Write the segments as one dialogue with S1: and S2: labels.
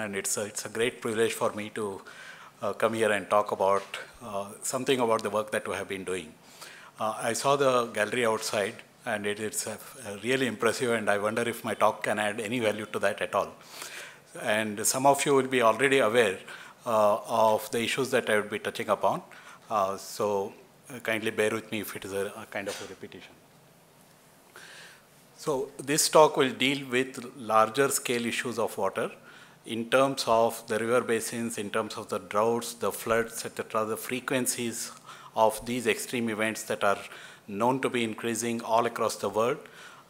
S1: and it's a, it's a great privilege for me to uh, come here and talk about uh, something about the work that we have been doing. Uh, I saw the gallery outside, and it is really impressive, and I wonder if my talk can add any value to that at all. And some of you will be already aware uh, of the issues that I would be touching upon, uh, so uh, kindly bear with me if it is a, a kind of a repetition. So this talk will deal with larger scale issues of water in terms of the river basins, in terms of the droughts, the floods, etc., the frequencies of these extreme events that are known to be increasing all across the world,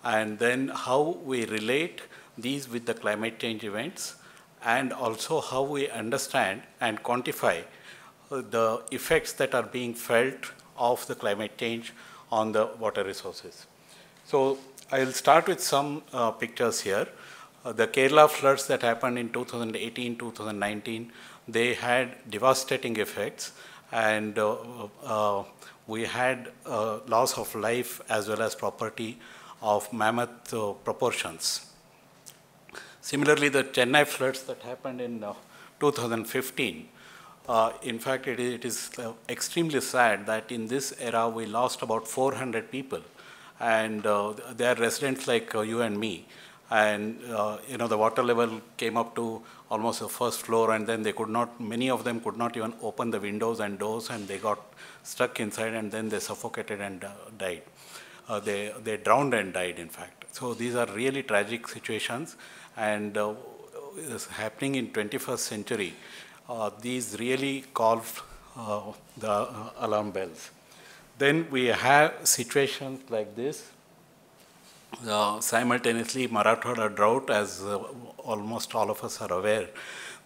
S1: and then how we relate these with the climate change events, and also how we understand and quantify the effects that are being felt of the climate change on the water resources. So I'll start with some uh, pictures here. Uh, the Kerala floods that happened in 2018, 2019, they had devastating effects and uh, uh, we had uh, loss of life as well as property of mammoth uh, proportions. Similarly, the Chennai floods that happened in uh, 2015, in fact, it, it is extremely sad that in this era we lost about 400 people and uh, they are residents like you and me and uh, you know the water level came up to almost the first floor and then they could not many of them could not even open the windows and doors and they got stuck inside and then they suffocated and uh, died uh, they they drowned and died in fact so these are really tragic situations and uh, is happening in 21st century uh, these really call uh, the uh, alarm bells then we have situations like this uh, simultaneously, Marathwada drought, as uh, almost all of us are aware,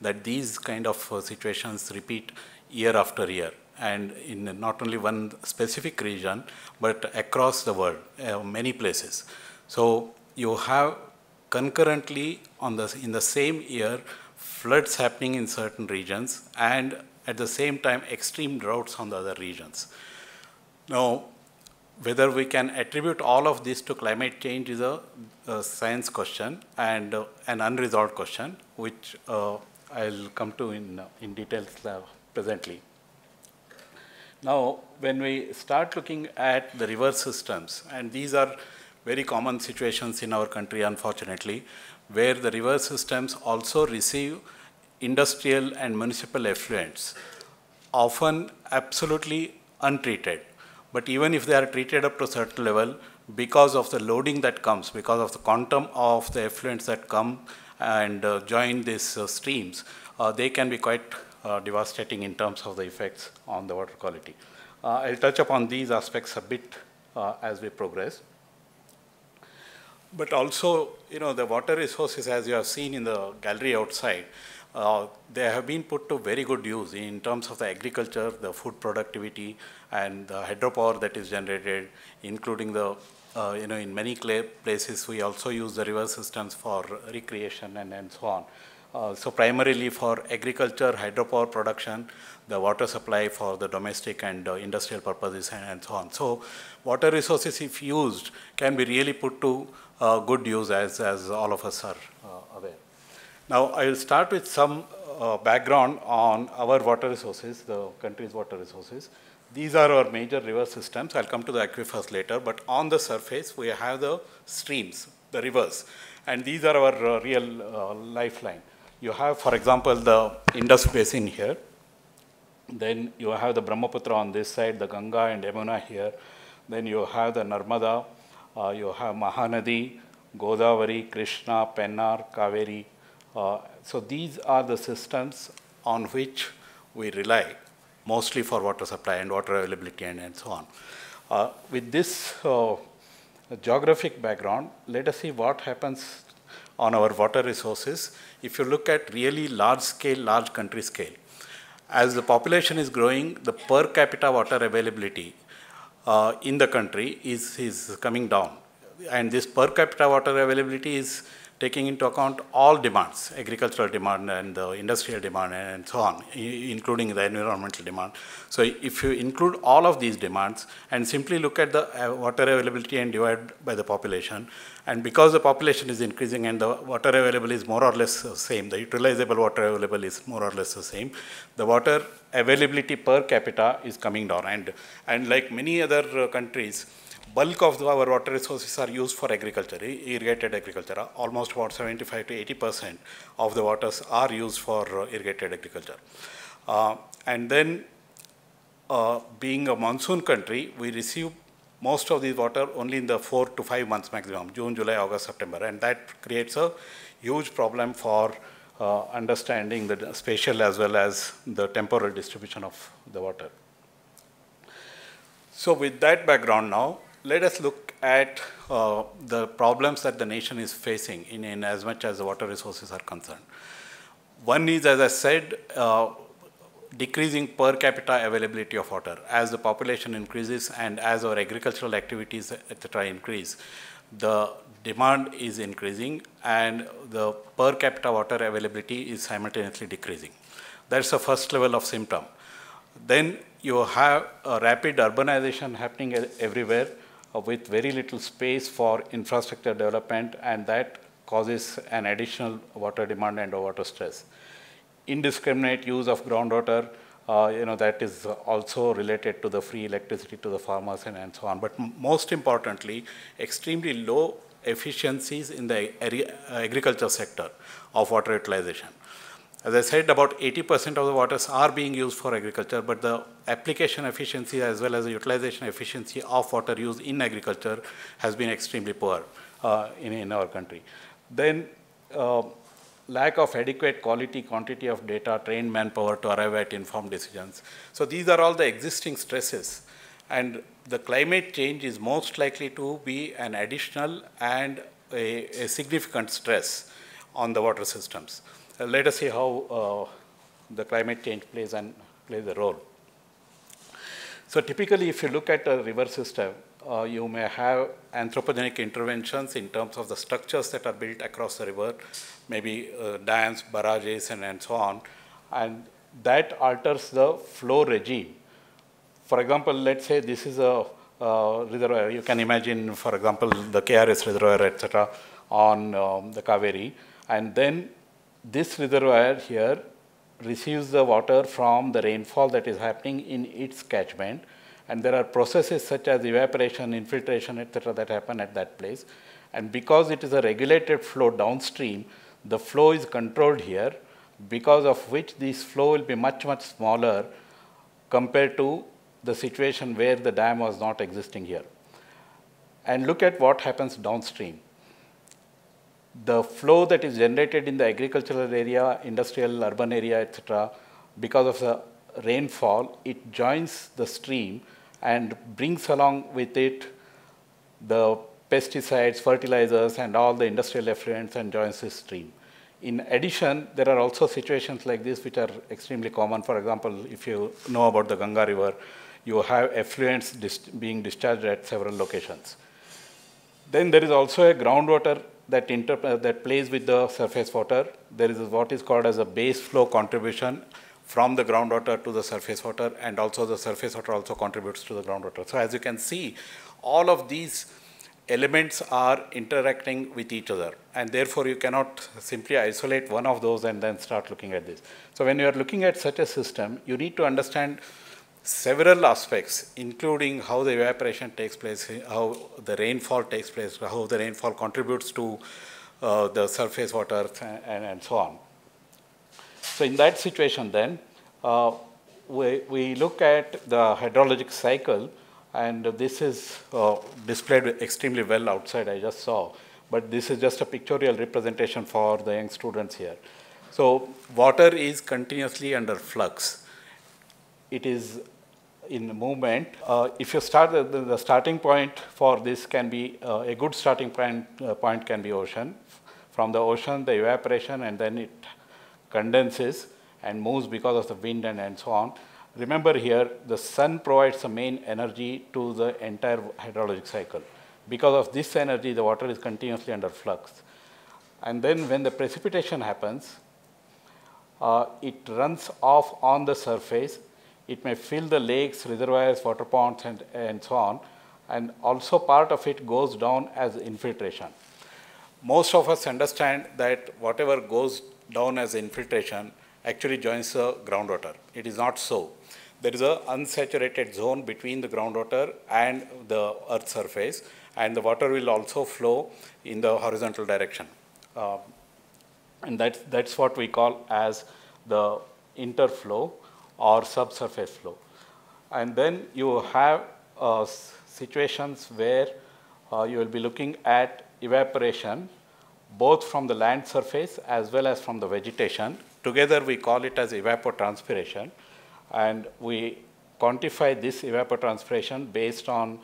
S1: that these kind of uh, situations repeat year after year and in not only one specific region, but across the world, uh, many places. So you have concurrently on the, in the same year, floods happening in certain regions and at the same time extreme droughts on the other regions. Now, whether we can attribute all of this to climate change is a, a science question and uh, an unresolved question, which uh, I'll come to in, uh, in details uh, presently. Now, when we start looking at the river systems, and these are very common situations in our country, unfortunately, where the river systems also receive industrial and municipal effluents, often absolutely untreated but even if they are treated up to a certain level, because of the loading that comes, because of the quantum of the effluents that come and uh, join these uh, streams, uh, they can be quite uh, devastating in terms of the effects on the water quality. Uh, I'll touch upon these aspects a bit uh, as we progress. But also, you know, the water resources, as you have seen in the gallery outside, uh, they have been put to very good use in terms of the agriculture, the food productivity, and the hydropower that is generated, including the uh, you know, in many places we also use the river systems for recreation and, and so on. Uh, so primarily for agriculture, hydropower production, the water supply for the domestic and uh, industrial purposes and, and, so on. So water resources, if used, can be really put to uh, good use as, as all of us are now, I will start with some uh, background on our water resources, the country's water resources. These are our major river systems. I'll come to the aquifers later, but on the surface, we have the streams, the rivers, and these are our uh, real uh, lifeline. You have, for example, the Indus Basin here. Then you have the Brahmaputra on this side, the Ganga and Yamuna here. Then you have the Narmada, uh, you have Mahanadi, Godavari, Krishna, Pennar, Kaveri, uh, so these are the systems on which we rely mostly for water supply and water availability and, and so on. Uh, with this uh, geographic background, let us see what happens on our water resources if you look at really large scale, large country scale. As the population is growing, the per capita water availability uh, in the country is, is coming down. And this per capita water availability is taking into account all demands, agricultural demand and the industrial demand and so on, including the environmental demand. So if you include all of these demands and simply look at the uh, water availability and divide by the population, and because the population is increasing and the water available is more or less the same, the utilizable water available is more or less the same, the water availability per capita is coming down. And, and like many other uh, countries, bulk of the, our water resources are used for agriculture, irrigated agriculture. Almost about 75 to 80 percent of the waters are used for uh, irrigated agriculture. Uh, and then, uh, being a monsoon country, we receive most of the water only in the four to five months maximum, June, July, August, September. And that creates a huge problem for uh, understanding the spatial as well as the temporal distribution of the water. So with that background now, let us look at uh, the problems that the nation is facing in, in, as much as the water resources are concerned. One is, as I said, uh, decreasing per capita availability of water. As the population increases and as our agricultural activities, etc., increase, the demand is increasing and the per capita water availability is simultaneously decreasing. That's the first level of symptom. Then you have a rapid urbanization happening everywhere uh, with very little space for infrastructure development and that causes an additional water demand and water stress. Indiscriminate use of groundwater, uh, you know, that is also related to the free electricity to the farmers and, and so on. But most importantly, extremely low efficiencies in the uh, agriculture sector of water utilization. As I said, about 80% of the waters are being used for agriculture, but the application efficiency as well as the utilization efficiency of water used in agriculture has been extremely poor uh, in, in our country. Then uh, lack of adequate quality, quantity of data, trained manpower to arrive at informed decisions. So these are all the existing stresses. And the climate change is most likely to be an additional and a, a significant stress on the water systems. Uh, let us see how uh, the climate change plays and plays a role. So typically, if you look at a river system, uh, you may have anthropogenic interventions in terms of the structures that are built across the river, maybe uh, dams, barrages, and, and so on. And that alters the flow regime. For example, let's say this is a uh, reservoir. You can imagine, for example, the KRS reservoir, etc., on um, the Kaveri. And then this reservoir here receives the water from the rainfall that is happening in its catchment and there are processes such as evaporation, infiltration, etc. that happen at that place. And because it is a regulated flow downstream, the flow is controlled here because of which this flow will be much, much smaller compared to the situation where the dam was not existing here. And look at what happens downstream the flow that is generated in the agricultural area, industrial, urban area, etc., because of the rainfall, it joins the stream and brings along with it the pesticides, fertilizers, and all the industrial effluents and joins the stream. In addition, there are also situations like this which are extremely common. For example, if you know about the Ganga River, you have effluents dis being discharged at several locations. Then there is also a groundwater that, uh, that plays with the surface water. There is what is called as a base flow contribution from the groundwater to the surface water and also the surface water also contributes to the groundwater. So as you can see, all of these elements are interacting with each other and therefore you cannot simply isolate one of those and then start looking at this. So when you are looking at such a system, you need to understand several aspects, including how the evaporation takes place, how the rainfall takes place, how the rainfall contributes to uh, the surface water, and, and, so on. So in that situation then, uh, we, we look at the hydrologic cycle, and this is uh, displayed extremely well outside, I just saw. But this is just a pictorial representation for the young students here. So water is continuously under flux. It is in movement. Uh, if you start, the, the, starting point for this can be, uh, a good starting point, uh, point can be ocean. From the ocean, the evaporation and then it condenses and moves because of the wind and, and so on. Remember here, the sun provides the main energy to the entire hydrologic cycle. Because of this energy, the water is continuously under flux. And then when the precipitation happens, uh, it runs off on the surface it may fill the lakes, reservoirs, water ponds and, and so on and also part of it goes down as infiltration. Most of us understand that whatever goes down as infiltration actually joins the groundwater. It is not so. There is an unsaturated zone between the groundwater and the earth surface and the water will also flow in the horizontal direction. Uh, and that, that's what we call as the interflow or subsurface flow. And then you have uh, situations where uh, you will be looking at evaporation both from the land surface as well as from the vegetation. Together we call it as evapotranspiration and we quantify this evapotranspiration based on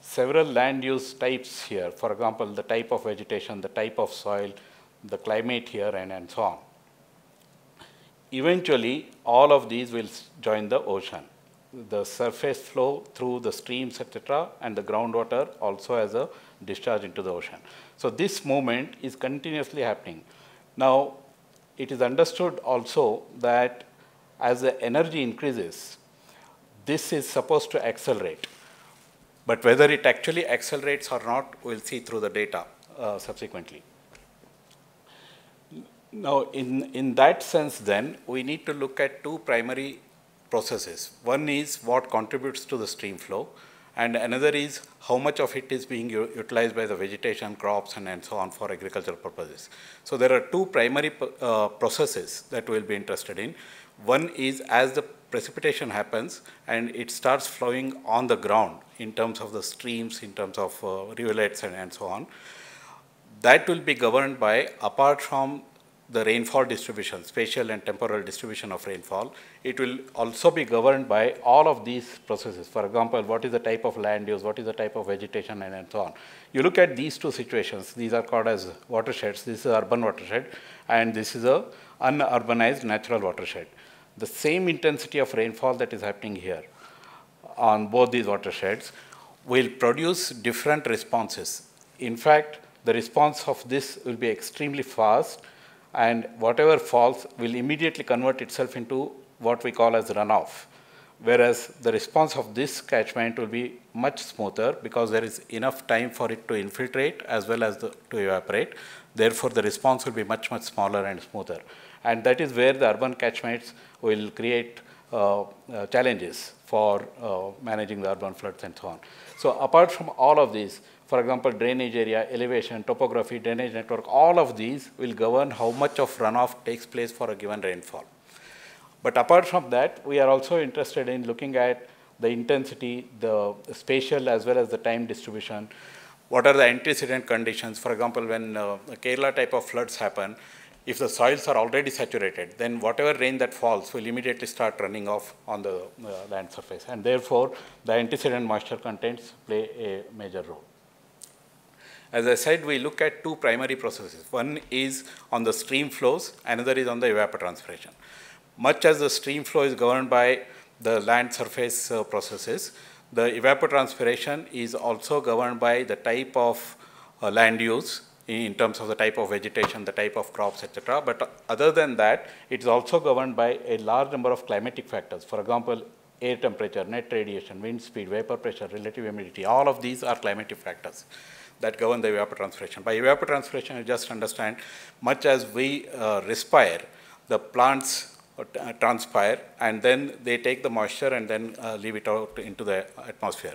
S1: several land use types here. For example, the type of vegetation, the type of soil, the climate here and, and so on. Eventually, all of these will join the ocean. The surface flow through the streams, etc., and the groundwater also has a discharge into the ocean. So this movement is continuously happening. Now, it is understood also that as the energy increases, this is supposed to accelerate. But whether it actually accelerates or not, we'll see through the data uh, subsequently. Now, in, in that sense then, we need to look at two primary processes. One is what contributes to the stream flow, and another is how much of it is being utilized by the vegetation, crops, and, and so on for agricultural purposes. So there are two primary uh, processes that we'll be interested in. One is as the precipitation happens and it starts flowing on the ground in terms of the streams, in terms of uh, rivulets and, and so on. That will be governed by, apart from the rainfall distribution, spatial and temporal distribution of rainfall. It will also be governed by all of these processes. For example, what is the type of land use, what is the type of vegetation and, and so on. You look at these two situations, these are called as watersheds, this is urban watershed and this is a unurbanized natural watershed. The same intensity of rainfall that is happening here on both these watersheds will produce different responses. In fact, the response of this will be extremely fast and whatever falls will immediately convert itself into what we call as runoff. Whereas the response of this catchment will be much smoother because there is enough time for it to infiltrate as well as the, to evaporate. Therefore, the response will be much, much smaller and smoother. And that is where the urban catchments will create uh, uh, challenges for uh, managing the urban floods and so on. So apart from all of these, for example, drainage area, elevation, topography, drainage network, all of these will govern how much of runoff takes place for a given rainfall. But apart from that, we are also interested in looking at the intensity, the spatial as well as the time distribution. What are the antecedent conditions? For example, when uh, Kerala type of floods happen, if the soils are already saturated, then whatever rain that falls will immediately start running off on the uh, land surface. And therefore, the antecedent moisture contents play a major role. As I said, we look at two primary processes. One is on the stream flows, another is on the evapotranspiration. Much as the stream flow is governed by the land surface uh, processes, the evapotranspiration is also governed by the type of uh, land use in terms of the type of vegetation, the type of crops, etc. But other than that, it is also governed by a large number of climatic factors. For example, air temperature, net radiation, wind speed, vapor pressure, relative humidity, all of these are climatic factors that govern the evapotranspiration. By evapotranspiration, you just understand much as we uh, respire, the plants uh, uh, transpire and then they take the moisture and then uh, leave it out into the atmosphere.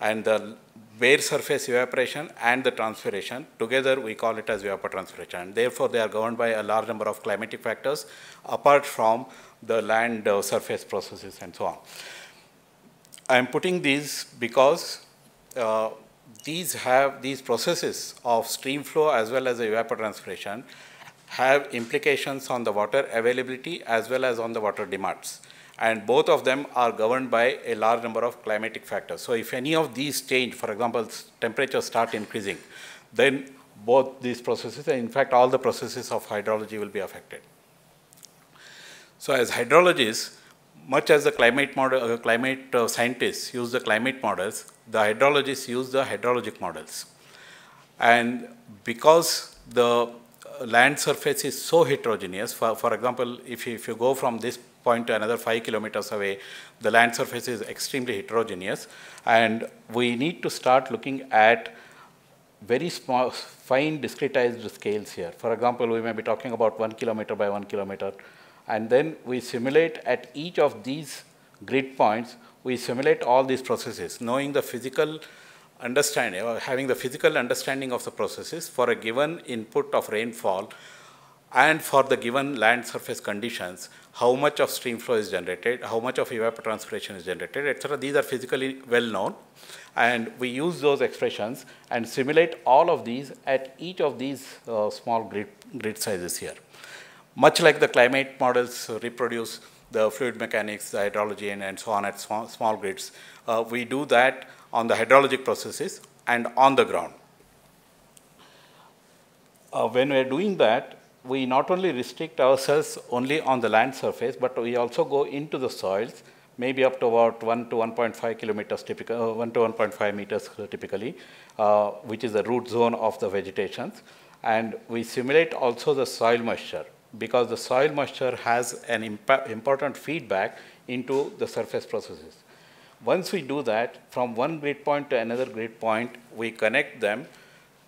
S1: And the bare surface evaporation and the transpiration together we call it as evapotranspiration. And therefore, they are governed by a large number of climatic factors apart from the land uh, surface processes and so on. I am putting these because uh, these have these processes of stream flow as well as evapotranspiration have implications on the water availability as well as on the water demands. And both of them are governed by a large number of climatic factors. So if any of these change, for example, temperatures start increasing, then both these processes, and in fact, all the processes of hydrology will be affected. So as hydrologists, much as the climate, model, uh, climate uh, scientists use the climate models, the hydrologists use the hydrologic models. And because the uh, land surface is so heterogeneous, for, for example, if you, if you go from this point to another 5 kilometers away, the land surface is extremely heterogeneous. And we need to start looking at very small, fine discretized scales here. For example, we may be talking about 1 kilometer by 1 kilometer and then we simulate at each of these grid points, we simulate all these processes, knowing the physical understanding or having the physical understanding of the processes for a given input of rainfall and for the given land surface conditions, how much of stream flow is generated, how much of evapotranspiration is generated, etc. These are physically well known. And we use those expressions and simulate all of these at each of these uh, small grid, grid sizes here much like the climate models reproduce the fluid mechanics, the hydrology, and, and so on at small, small grids, uh, we do that on the hydrologic processes and on the ground. Uh, when we're doing that, we not only restrict ourselves only on the land surface, but we also go into the soils, maybe up to about 1 to 1.5 kilometers, typical, uh, 1 to 1.5 meters typically, uh, which is the root zone of the vegetations. And we simulate also the soil moisture because the soil moisture has an important feedback into the surface processes. Once we do that, from one grid point to another grid point, we connect them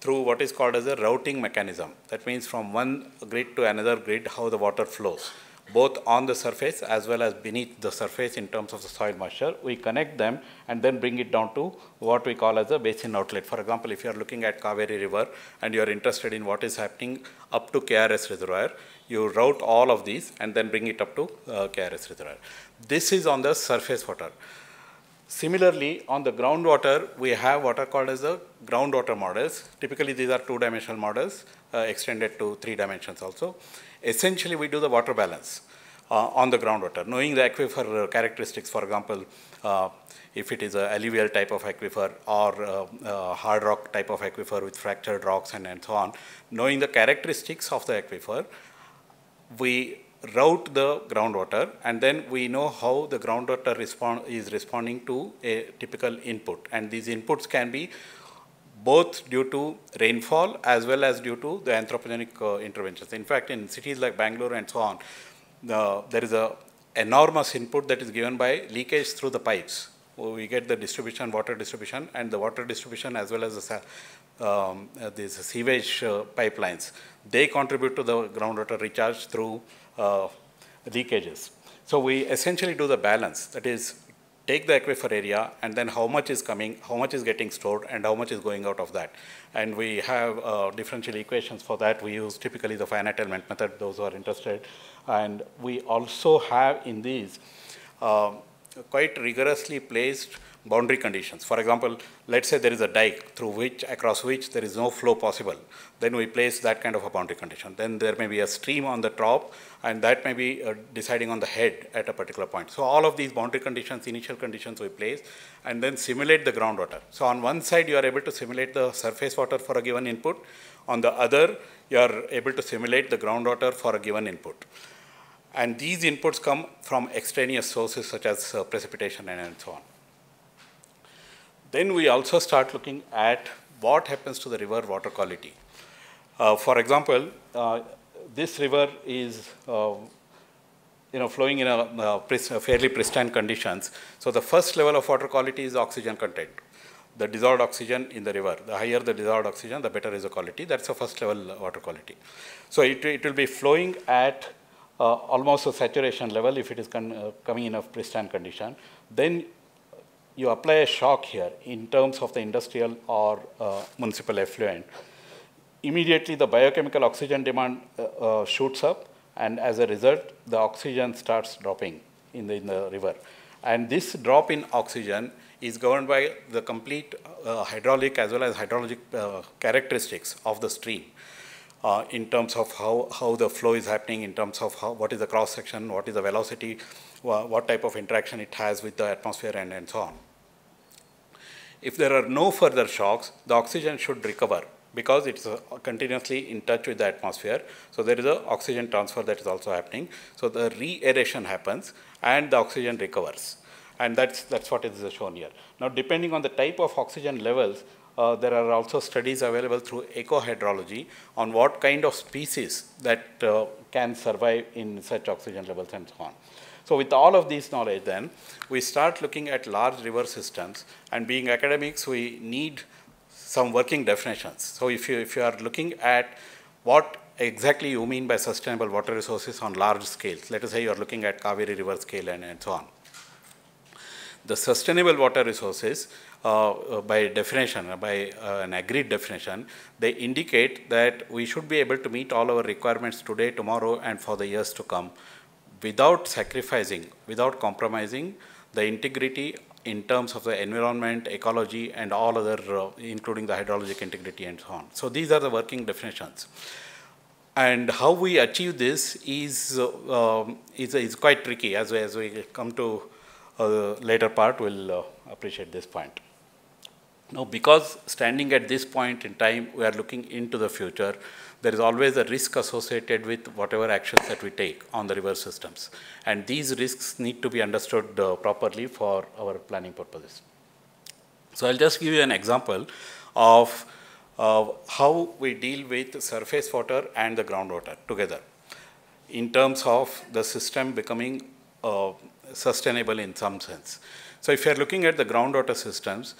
S1: through what is called as a routing mechanism. That means from one grid to another grid, how the water flows, both on the surface as well as beneath the surface in terms of the soil moisture. We connect them and then bring it down to what we call as a basin outlet. For example, if you are looking at Kaveri River and you are interested in what is happening up to KRS Reservoir, you route all of these and then bring it up to uh, KRS reservoir. This is on the surface water. Similarly, on the groundwater, we have what are called as the groundwater models. Typically, these are two-dimensional models uh, extended to three dimensions also. Essentially, we do the water balance uh, on the groundwater, knowing the aquifer characteristics, for example, uh, if it is a alluvial type of aquifer or uh, uh, hard rock type of aquifer with fractured rocks and, and so on, knowing the characteristics of the aquifer, we route the groundwater and then we know how the groundwater respond, is responding to a typical input. And these inputs can be both due to rainfall as well as due to the anthropogenic uh, interventions. In fact, in cities like Bangalore and so on, the, there is a enormous input that is given by leakage through the pipes. We get the distribution, water distribution, and the water distribution as well as the, um, uh, these sewage uh, pipelines. They contribute to the groundwater recharge through uh, leakages. So we essentially do the balance, that is take the aquifer area and then how much is coming, how much is getting stored and how much is going out of that. And we have uh, differential equations for that. We use typically the finite element method, those who are interested. And we also have in these um, quite rigorously placed boundary conditions. For example, let's say there is a dike through which, across which there is no flow possible. Then we place that kind of a boundary condition. Then there may be a stream on the top and that may be uh, deciding on the head at a particular point. So all of these boundary conditions, initial conditions we place and then simulate the groundwater. So on one side you are able to simulate the surface water for a given input. On the other, you are able to simulate the groundwater for a given input. And these inputs come from extraneous sources such as uh, precipitation and, and so on. Then we also start looking at what happens to the river water quality. Uh, for example, uh, this river is uh, you know, flowing in a, uh, a, fairly pristine conditions. So the first level of water quality is oxygen content, the dissolved oxygen in the river. The higher the dissolved oxygen, the better is the quality. That's the first level uh, water quality. So it, it will be flowing at uh, almost a saturation level if it is uh, coming in a pristine condition. Then you apply a shock here in terms of the industrial or uh, municipal effluent. Immediately, the biochemical oxygen demand uh, uh, shoots up, and as a result, the oxygen starts dropping in the, in the river. And this drop in oxygen is governed by the complete uh, hydraulic as well as hydrologic uh, characteristics of the stream uh, in terms of how, how the flow is happening, in terms of how, what is the cross section, what is the velocity, what type of interaction it has with the atmosphere, and, and so on. If there are no further shocks, the oxygen should recover because it's uh, continuously in touch with the atmosphere. So there is an oxygen transfer that is also happening. So the re-aeration happens and the oxygen recovers. And that's, that's what is shown here. Now, depending on the type of oxygen levels, uh, there are also studies available through ecohydrology on what kind of species that uh, can survive in such oxygen levels and so on. So with all of this knowledge then, we start looking at large river systems and being academics, we need some working definitions. So if you, if you are looking at what exactly you mean by sustainable water resources on large scales, let us say you are looking at Kaveri river scale and, and so on. The sustainable water resources, uh, uh by definition, uh, by uh, an agreed definition, they indicate that we should be able to meet all our requirements today, tomorrow, and for the years to come without sacrificing, without compromising the integrity in terms of the environment, ecology, and all other, uh, including the hydrologic integrity and so on. So these are the working definitions. And how we achieve this is, uh, um, is, is, quite tricky. As, we, as we come to uh, later part, we'll uh, appreciate this point. Now, because standing at this point in time, we are looking into the future, there is always a risk associated with whatever actions that we take on the river systems. And these risks need to be understood uh, properly for our planning purposes. So I'll just give you an example of uh, how we deal with surface water and the groundwater together in terms of the system becoming uh, sustainable in some sense. So if you're looking at the groundwater systems,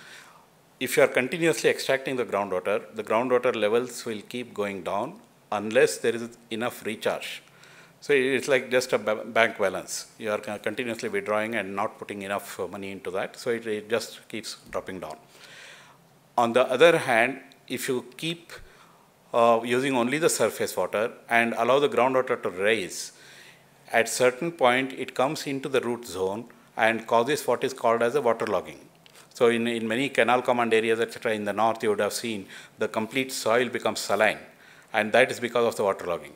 S1: if you are continuously extracting the groundwater, the groundwater levels will keep going down unless there is enough recharge. So it's like just a bank balance. You are continuously withdrawing and not putting enough uh, money into that. So it, it just keeps dropping down. On the other hand, if you keep uh, using only the surface water and allow the groundwater to rise, at certain point it comes into the root zone and causes what is called as a waterlogging. So in, in many canal command areas, etc., in the north, you would have seen the complete soil becomes saline, and that is because of the waterlogging.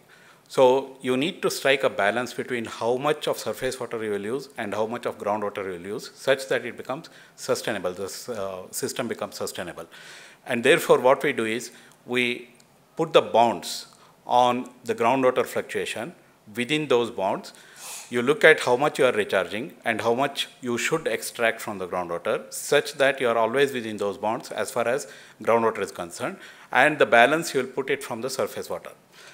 S1: So you need to strike a balance between how much of surface water you will use and how much of groundwater you will use, such that it becomes sustainable, the uh, system becomes sustainable. And therefore, what we do is we put the bounds on the groundwater fluctuation within those bounds you look at how much you are recharging and how much you should extract from the groundwater such that you are always within those bounds as far as groundwater is concerned and the balance you will put it from the surface water.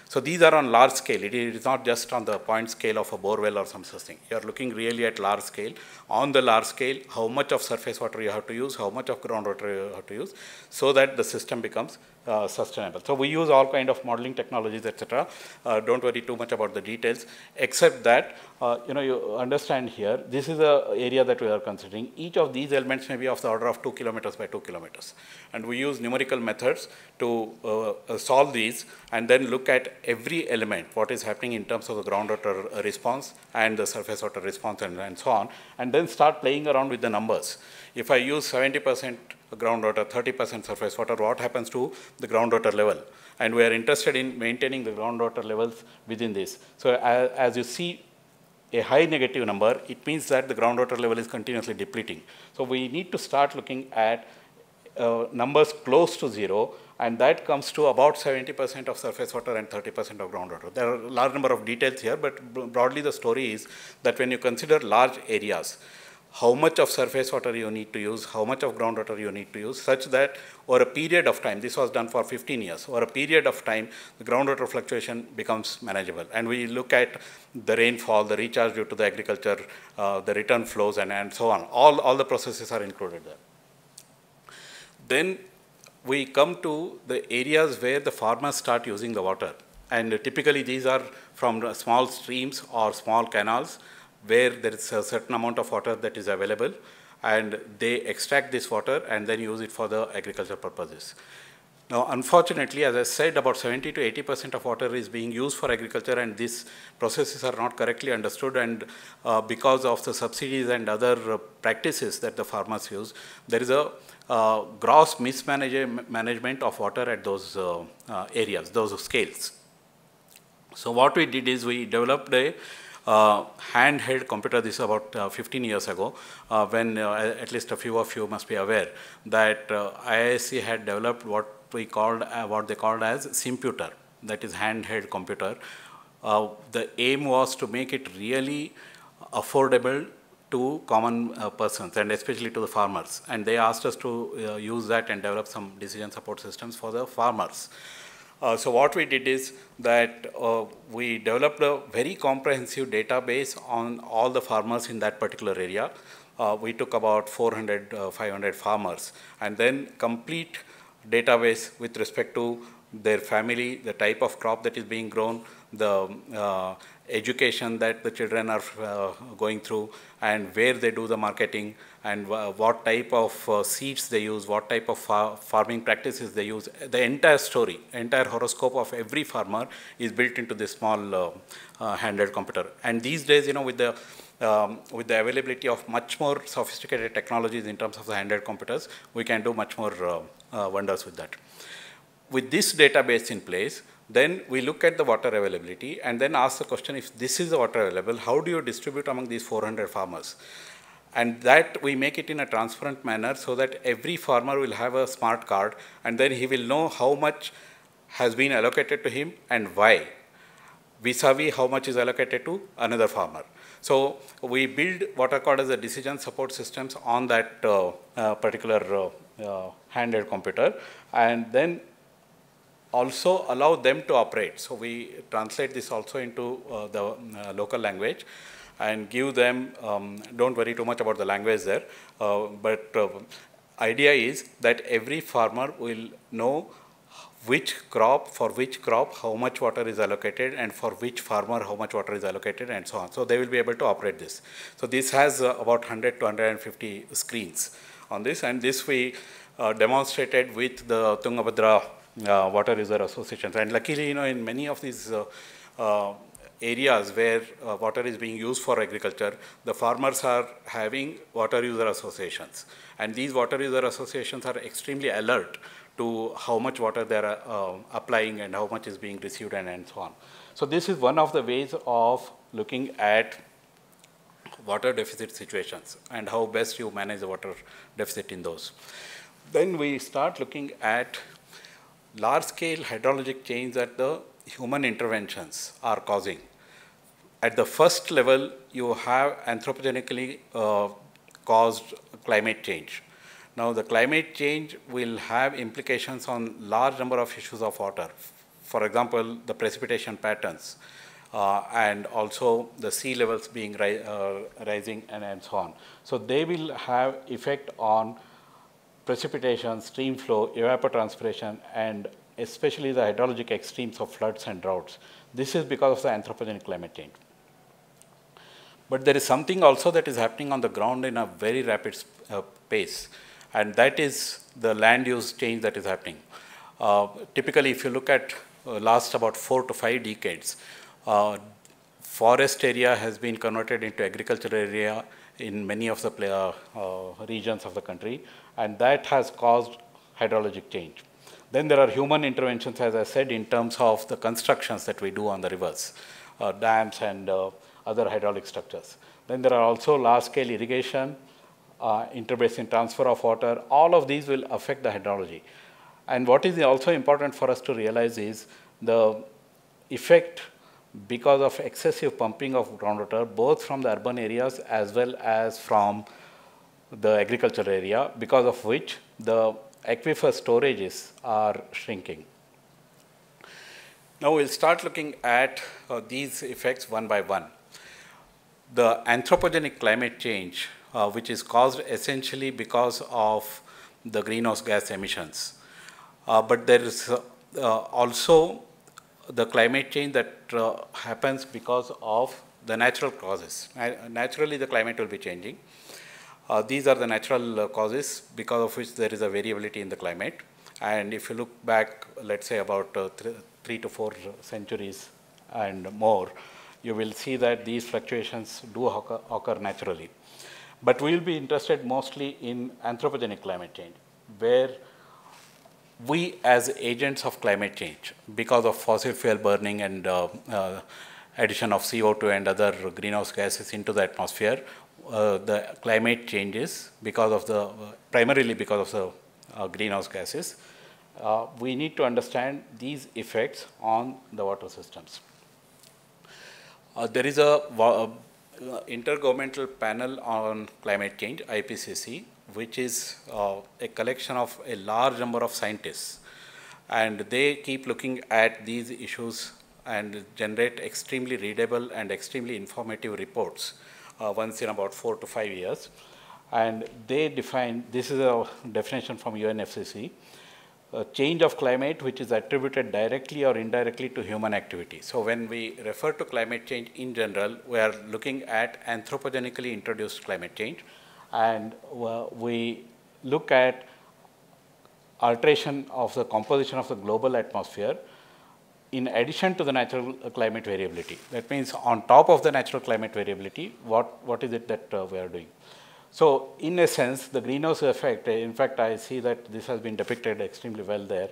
S1: So these are on large scale. It is not just on the point scale of a bore well or some such thing. You are looking really at large scale. On the large scale, how much of surface water you have to use, how much of groundwater you have to use, so that the system becomes uh, sustainable. So we use all kind of modeling technologies, etc. Uh, don't worry too much about the details, except that uh, you know you understand here. This is a area that we are considering. Each of these elements may be of the order of two kilometers by two kilometers, and we use numerical methods to uh, uh, solve these, and then look at every element, what is happening in terms of the groundwater response and the surface water response, and, and so on, and then start playing around with the numbers. If I use 70 percent groundwater, 30% surface water, what happens to the groundwater level. And we are interested in maintaining the groundwater levels within this. So as, as you see a high negative number, it means that the groundwater level is continuously depleting. So we need to start looking at uh, numbers close to zero, and that comes to about 70% of surface water and 30% of groundwater. There are a large number of details here, but broadly the story is that when you consider large areas, how much of surface water you need to use, how much of groundwater you need to use, such that over a period of time, this was done for 15 years, over a period of time, the groundwater fluctuation becomes manageable. And we look at the rainfall, the recharge due to the agriculture, uh, the return flows, and, and so on. All, all the processes are included there. Then we come to the areas where the farmers start using the water. And typically these are from small streams or small canals where there is a certain amount of water that is available and they extract this water and then use it for the agricultural purposes. Now, unfortunately, as I said, about 70 to 80 percent of water is being used for agriculture, and these processes are not correctly understood. And uh, because of the subsidies and other uh, practices that the farmers use, there is a uh, gross mismanagement of water at those uh, uh, areas, those scales. So, what we did is we developed a uh, handheld computer, this is about uh, 15 years ago, uh, when uh, at least a few of you must be aware that uh, IISc had developed what we called, uh, what they called as simputer, that is handheld computer. the aim was to make it really affordable to common uh, persons and especially to the farmers. And they asked us to uh, use that and develop some decision support systems for the farmers. Uh, so what we did is that uh, we developed a very comprehensive database on all the farmers in that particular area. Uh, we took about 400, uh, 500 farmers, and then complete database with respect to their family, the type of crop that is being grown, the uh, education that the children are uh, going through and where they do the marketing and uh, what type of uh, seeds they use, what type of far farming practices they use. The entire story, entire horoscope of every farmer is built into this small uh, uh, handheld computer. And these days, you know, with the um, with the availability of much more sophisticated technologies in terms of the handheld computers, we can do much more uh, wonders with that. With this database in place, then we look at the water availability and then ask the question, if this is the water available, how do you distribute among these 400 farmers? And that we make it in a transparent manner so that every farmer will have a smart card and then he will know how much has been allocated to him and why vis-a-vis how much is allocated to another farmer. So we build what are called as the decision support systems on that uh, uh, particular uh, uh handheld computer and then also allow them to operate. So we translate this also into uh, the uh, local language and give them, um, don't worry too much about the language there, uh, but uh, idea is that every farmer will know which crop, for which crop, how much water is allocated and for which farmer, how much water is allocated and so on. So they will be able to operate this. So this has uh, about 100 to 150 screens on this and this we uh, demonstrated with the Tungabhadra uh, water user associations. And luckily, you know, in many of these uh, uh, areas where uh, water is being used for agriculture, the farmers are having water user associations. And these water user associations are extremely alert to how much water they are uh, applying and how much is being received and, and so on. So this is one of the ways of looking at water deficit situations and how best you manage the water deficit in those. Then we start looking at large-scale hydrologic change that the human interventions are causing. At the first level, you have anthropogenically uh, caused climate change. Now, the climate change will have implications on large number of issues of water. For example, the precipitation patterns uh, and also the sea levels being ri uh, rising and, and so on. So, they will have effect on precipitation, stream flow, evapotranspiration, and especially the hydrologic extremes of floods and droughts. This is because of the anthropogenic climate change. But there is something also that is happening on the ground in a very rapid uh, pace, and that is the land use change that is happening. Uh, typically, if you look at uh, last about four to five decades, uh, forest area has been converted into agricultural area, in many of the uh, regions of the country, and that has caused hydrologic change. Then there are human interventions, as I said, in terms of the constructions that we do on the rivers, uh, dams and uh, other hydraulic structures. Then there are also large-scale irrigation, uh, interbasin transfer of water. All of these will affect the hydrology. And what is also important for us to realize is the effect because of excessive pumping of groundwater both from the urban areas as well as from the agricultural area because of which the aquifer storages are shrinking. Now we'll start looking at uh, these effects one by one. The anthropogenic climate change uh, which is caused essentially because of the greenhouse gas emissions. Uh, but there is uh, also the climate change that uh, happens because of the natural causes. Naturally, the climate will be changing. Uh, these are the natural uh, causes because of which there is a variability in the climate. And if you look back, let's say about uh, th three to four uh, centuries and more, you will see that these fluctuations do occur, occur naturally. But we will be interested mostly in anthropogenic climate change, where we as agents of climate change, because of fossil fuel burning and uh, uh, addition of CO2 and other greenhouse gases into the atmosphere, uh, the climate changes because of the, primarily because of the uh, greenhouse gases. Uh, we need to understand these effects on the water systems. Uh, there is a intergovernmental panel on climate change, IPCC, which is uh, a collection of a large number of scientists. And they keep looking at these issues and generate extremely readable and extremely informative reports uh, once in about four to five years. And they define, this is a definition from UNFCCC, a change of climate which is attributed directly or indirectly to human activity. So when we refer to climate change in general, we are looking at anthropogenically introduced climate change, and we look at alteration of the composition of the global atmosphere in addition to the natural climate variability. That means on top of the natural climate variability, what, what is it that uh, we are doing? So, in a sense, the greenhouse effect, in fact, I see that this has been depicted extremely well there.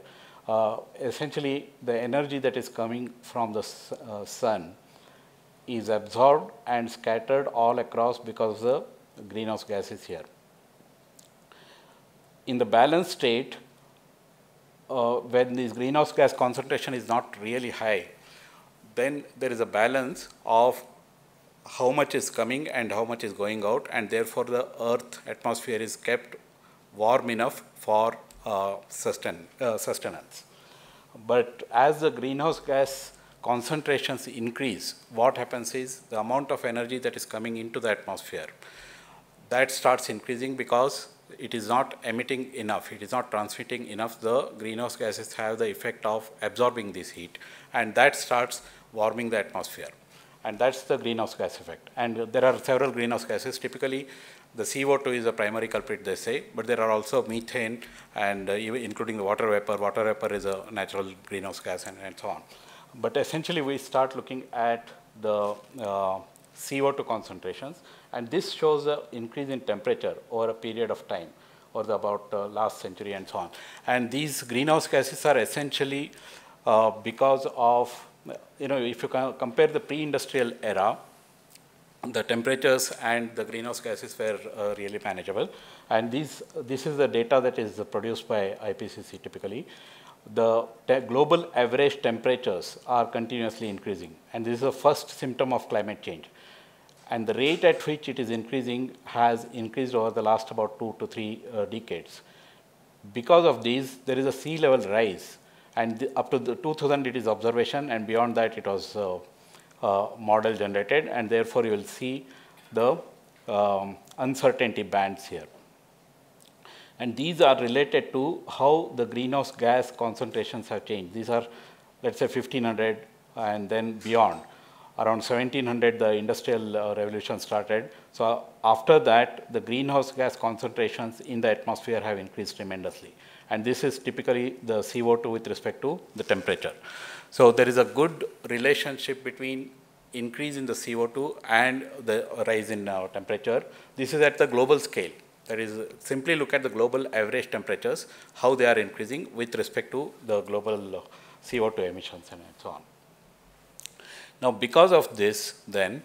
S1: Uh, essentially, the energy that is coming from the uh, sun is absorbed and scattered all across because of the greenhouse gases here. In the balanced state, uh, when this greenhouse gas concentration is not really high, then there is a balance of how much is coming and how much is going out and therefore the earth atmosphere is kept warm enough for uh, sustain, uh, sustenance. But as the greenhouse gas concentrations increase, what happens is the amount of energy that is coming into the atmosphere that starts increasing because it is not emitting enough, it is not transmitting enough, the greenhouse gases have the effect of absorbing this heat and that starts warming the atmosphere and that's the greenhouse gas effect. And there are several greenhouse gases, typically the CO2 is the primary culprit they say, but there are also methane and uh, including the water vapor, water vapor is a natural greenhouse gas and, and so on. But essentially we start looking at the uh, CO2 concentrations and this shows the increase in temperature over a period of time over the about uh, last century and so on. And these greenhouse gases are essentially uh, because of, you know, if you compare the pre-industrial era, the temperatures and the greenhouse gases were uh, really manageable. And these, this is the data that is produced by IPCC typically. The global average temperatures are continuously increasing. And this is the first symptom of climate change and the rate at which it is increasing has increased over the last about two to three uh, decades. Because of these, there is a sea level rise, and the, up to the 2000 it is observation, and beyond that it was uh, uh, model generated, and therefore you will see the um, uncertainty bands here. And these are related to how the greenhouse gas concentrations have changed. These are, let's say, 1500 and then beyond around 1700 the industrial uh, revolution started. So after that the greenhouse gas concentrations in the atmosphere have increased tremendously and this is typically the CO2 with respect to the temperature. So there is a good relationship between increase in the CO2 and the rise in uh, temperature. This is at the global scale. That is simply look at the global average temperatures, how they are increasing with respect to the global uh, CO2 emissions and so on. Now, because of this, then,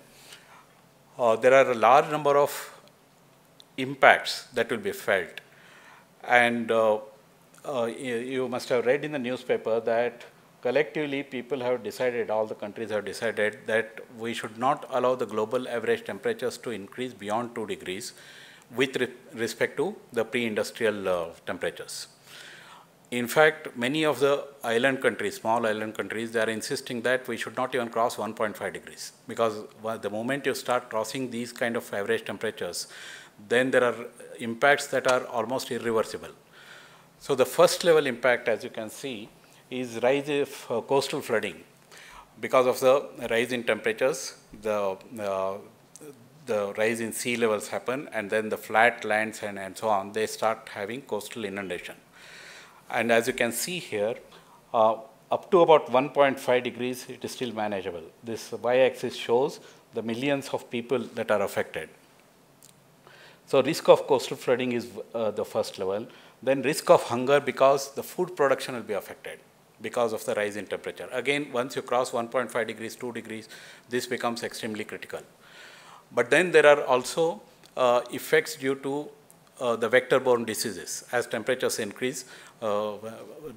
S1: uh, there are a large number of impacts that will be felt. And uh, uh, you, must have read in the newspaper that collectively people have decided, all the countries have decided that we should not allow the global average temperatures to increase beyond 2 degrees with re respect to the pre-industrial uh, temperatures. In fact, many of the island countries, small island countries, they are insisting that we should not even cross 1.5 degrees because the moment you start crossing these kind of average temperatures, then there are impacts that are almost irreversible. So the first level impact, as you can see, is rise of uh, coastal flooding. Because of the rise in temperatures, the, uh, the rise in sea levels happen, and then the flat lands and, and so on, they start having coastal inundation. And as you can see here, uh, up to about 1.5 degrees, it is still manageable. This y-axis shows the millions of people that are affected. So risk of coastal flooding is uh, the first level. Then risk of hunger because the food production will be affected because of the rise in temperature. Again, once you cross 1.5 degrees, 2 degrees, this becomes extremely critical. But then there are also uh, effects due to uh, the vector-borne diseases. As temperatures increase, uh,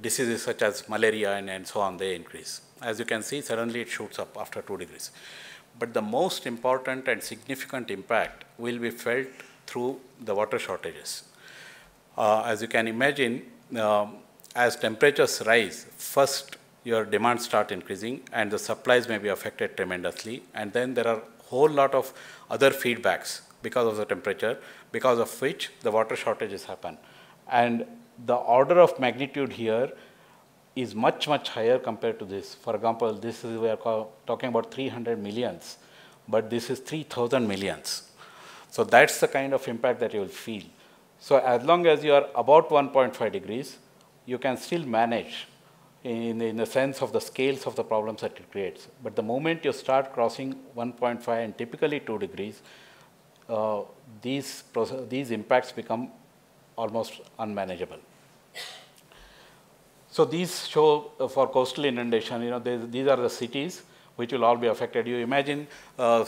S1: diseases such as malaria and, and so on, they increase. As you can see, suddenly it shoots up after 2 degrees. But the most important and significant impact will be felt through the water shortages. Uh, as you can imagine, um, as temperatures rise, first your demand start increasing and the supplies may be affected tremendously. And then there are a whole lot of other feedbacks because of the temperature, because of which the water shortages happen. And the order of magnitude here is much, much higher compared to this. For example, this is we are talking about 300 millions, but this is 3,000 millions. So that's the kind of impact that you will feel. So as long as you are about 1.5 degrees, you can still manage in, in the sense of the scales of the problems that it creates. But the moment you start crossing 1.5 and typically 2 degrees, uh, these, these impacts become almost unmanageable. So these show uh, for coastal inundation, you know, they, these are the cities which will all be affected. You imagine uh,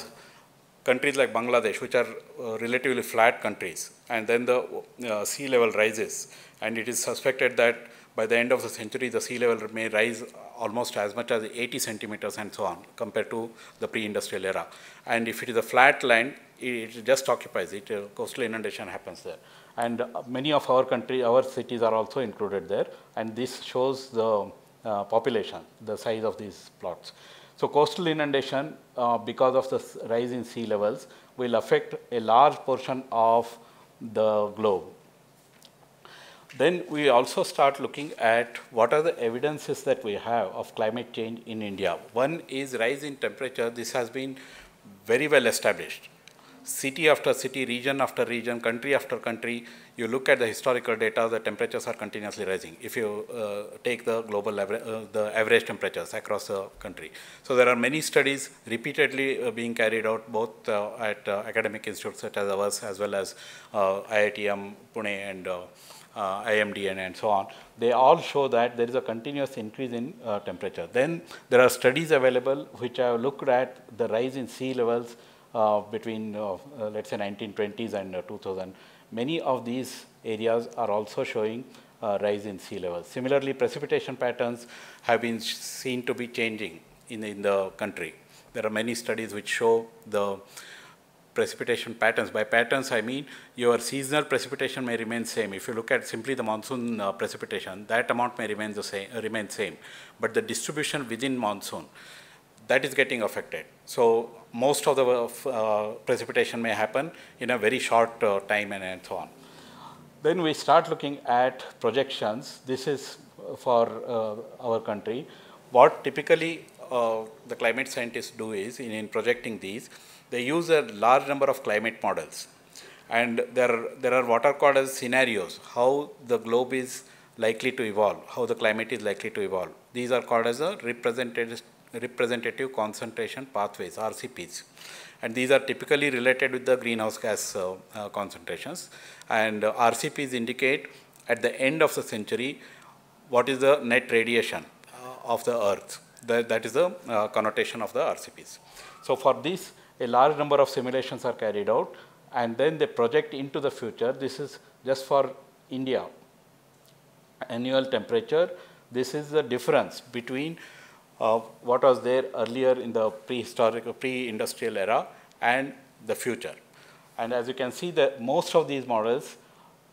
S1: countries like Bangladesh, which are uh, relatively flat countries, and then the uh, sea level rises, and it is suspected that by the end of the century, the sea level may rise almost as much as 80 centimeters and so on, compared to the pre-industrial era. And if it is a flat land, it, it just occupies it, uh, coastal inundation happens there and many of our country, our cities are also included there and this shows the uh, population, the size of these plots. So coastal inundation uh, because of the rise in sea levels will affect a large portion of the globe. Then we also start looking at what are the evidences that we have of climate change in India. One is rise in temperature. This has been very well established city after city, region after region, country after country, you look at the historical data, the temperatures are continuously rising. If you uh, take the global aver uh, the average temperatures across the country. So there are many studies repeatedly uh, being carried out both uh, at uh, academic institutes such as ours as well as uh, IITM, Pune and uh, IMDN and so on, they all show that there is a continuous increase in uh, temperature. Then there are studies available which have looked at the rise in sea levels uh, between uh, uh, let's say 1920s and 2000. Many of these areas are also showing rise in sea level. Similarly, precipitation patterns have been seen to be changing in, in the country. There are many studies which show the precipitation patterns. By patterns, I mean your seasonal precipitation may remain same. If you look at simply the monsoon uh, precipitation, that amount may remain the same, remain same. But the distribution within monsoon, that is getting affected. So most of the uh, uh, precipitation may happen in a very short uh, time and, and, so on. Then we start looking at projections. This is for uh, our country. What typically uh, the climate scientists do is, in, in projecting these, they use a large number of climate models. And there, there are what are called as scenarios, how the globe is likely to evolve, how the climate is likely to evolve. These are called as a representative representative concentration pathways, RCPs. And these are typically related with the greenhouse gas uh, uh, concentrations. And uh, RCPs indicate at the end of the century what is the net radiation uh, of the Earth. That, that is the uh, connotation of the RCPs. So for this, a large number of simulations are carried out and then they project into the future. This is just for India, annual temperature. This is the difference between of what was there earlier in the prehistoric or pre-industrial era and the future. And as you can see, that most of these models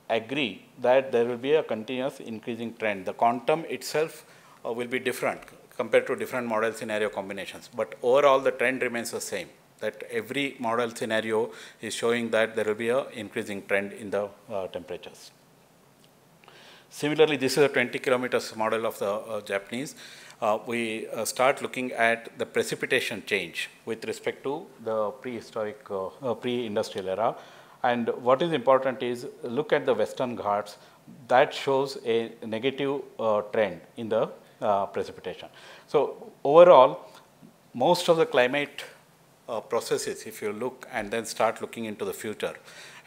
S1: agree that there will be a continuous increasing trend. The quantum itself uh, will be different compared to different model scenario combinations, but overall the trend remains the same that every model scenario is showing that there will be an increasing trend in the uh, temperatures. Similarly, this is a 20 kilometers model of the uh, Japanese uh, we uh, start looking at the precipitation change with respect to the prehistoric, uh, uh, pre-industrial era. And what is important is look at the Western Ghats. That shows a negative uh, trend in the uh, precipitation. So overall, most of the climate processes, if you look and then start looking into the future,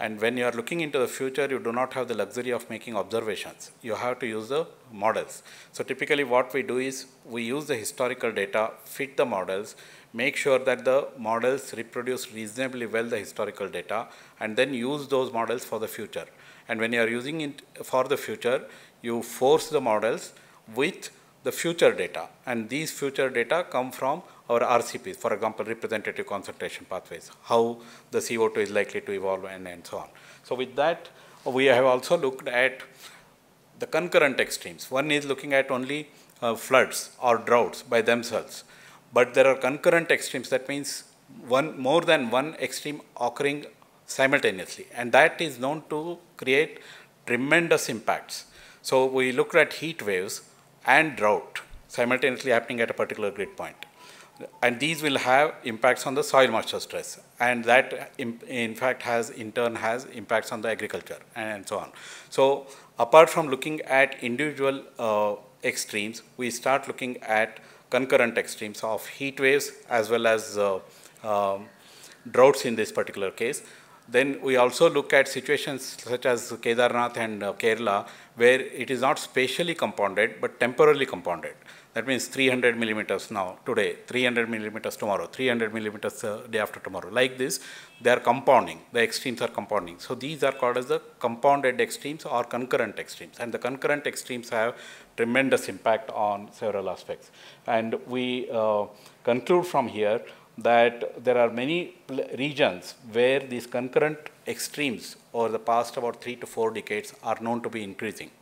S1: and when you are looking into the future, you do not have the luxury of making observations. You have to use the models. So typically what we do is we use the historical data, fit the models, make sure that the models reproduce reasonably well the historical data, and then use those models for the future. And when you are using it for the future, you force the models with the future data. And these future data come from or RCPs, for example, representative concentration pathways, how the CO2 is likely to evolve and, and so on. So with that, we have also looked at the concurrent extremes. One is looking at only uh, floods or droughts by themselves, but there are concurrent extremes. That means one more than one extreme occurring simultaneously, and that is known to create tremendous impacts. So we looked at heat waves and drought simultaneously happening at a particular grid point and these will have impacts on the soil moisture stress and that in fact has in turn has impacts on the agriculture and so on so apart from looking at individual uh, extremes we start looking at concurrent extremes of heat waves as well as uh, um, droughts in this particular case then we also look at situations such as Kedarnath and uh, Kerala where it is not spatially compounded but temporally compounded that means 300 millimeters now, today, 300 millimeters tomorrow, 300 millimeters uh, day after tomorrow. Like this, they are compounding, the extremes are compounding. So these are called as the compounded extremes or concurrent extremes. And the concurrent extremes have tremendous impact on several aspects. And we uh, conclude from here that there are many regions where these concurrent extremes over the past about three to four decades are known to be increasing.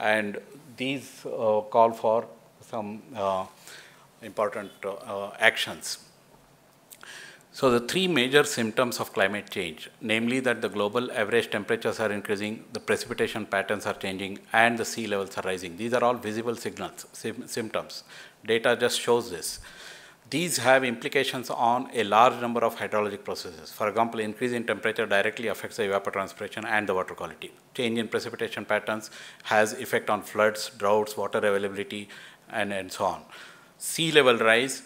S1: And these uh, call for some uh, important uh, actions. So the three major symptoms of climate change, namely that the global average temperatures are increasing, the precipitation patterns are changing, and the sea levels are rising. These are all visible signals, symptoms. Data just shows this. These have implications on a large number of hydrologic processes. For example, increase in temperature directly affects the evapotranspiration and the water quality. Change in precipitation patterns has effect on floods, droughts, water availability, and, and so on. Sea level rise,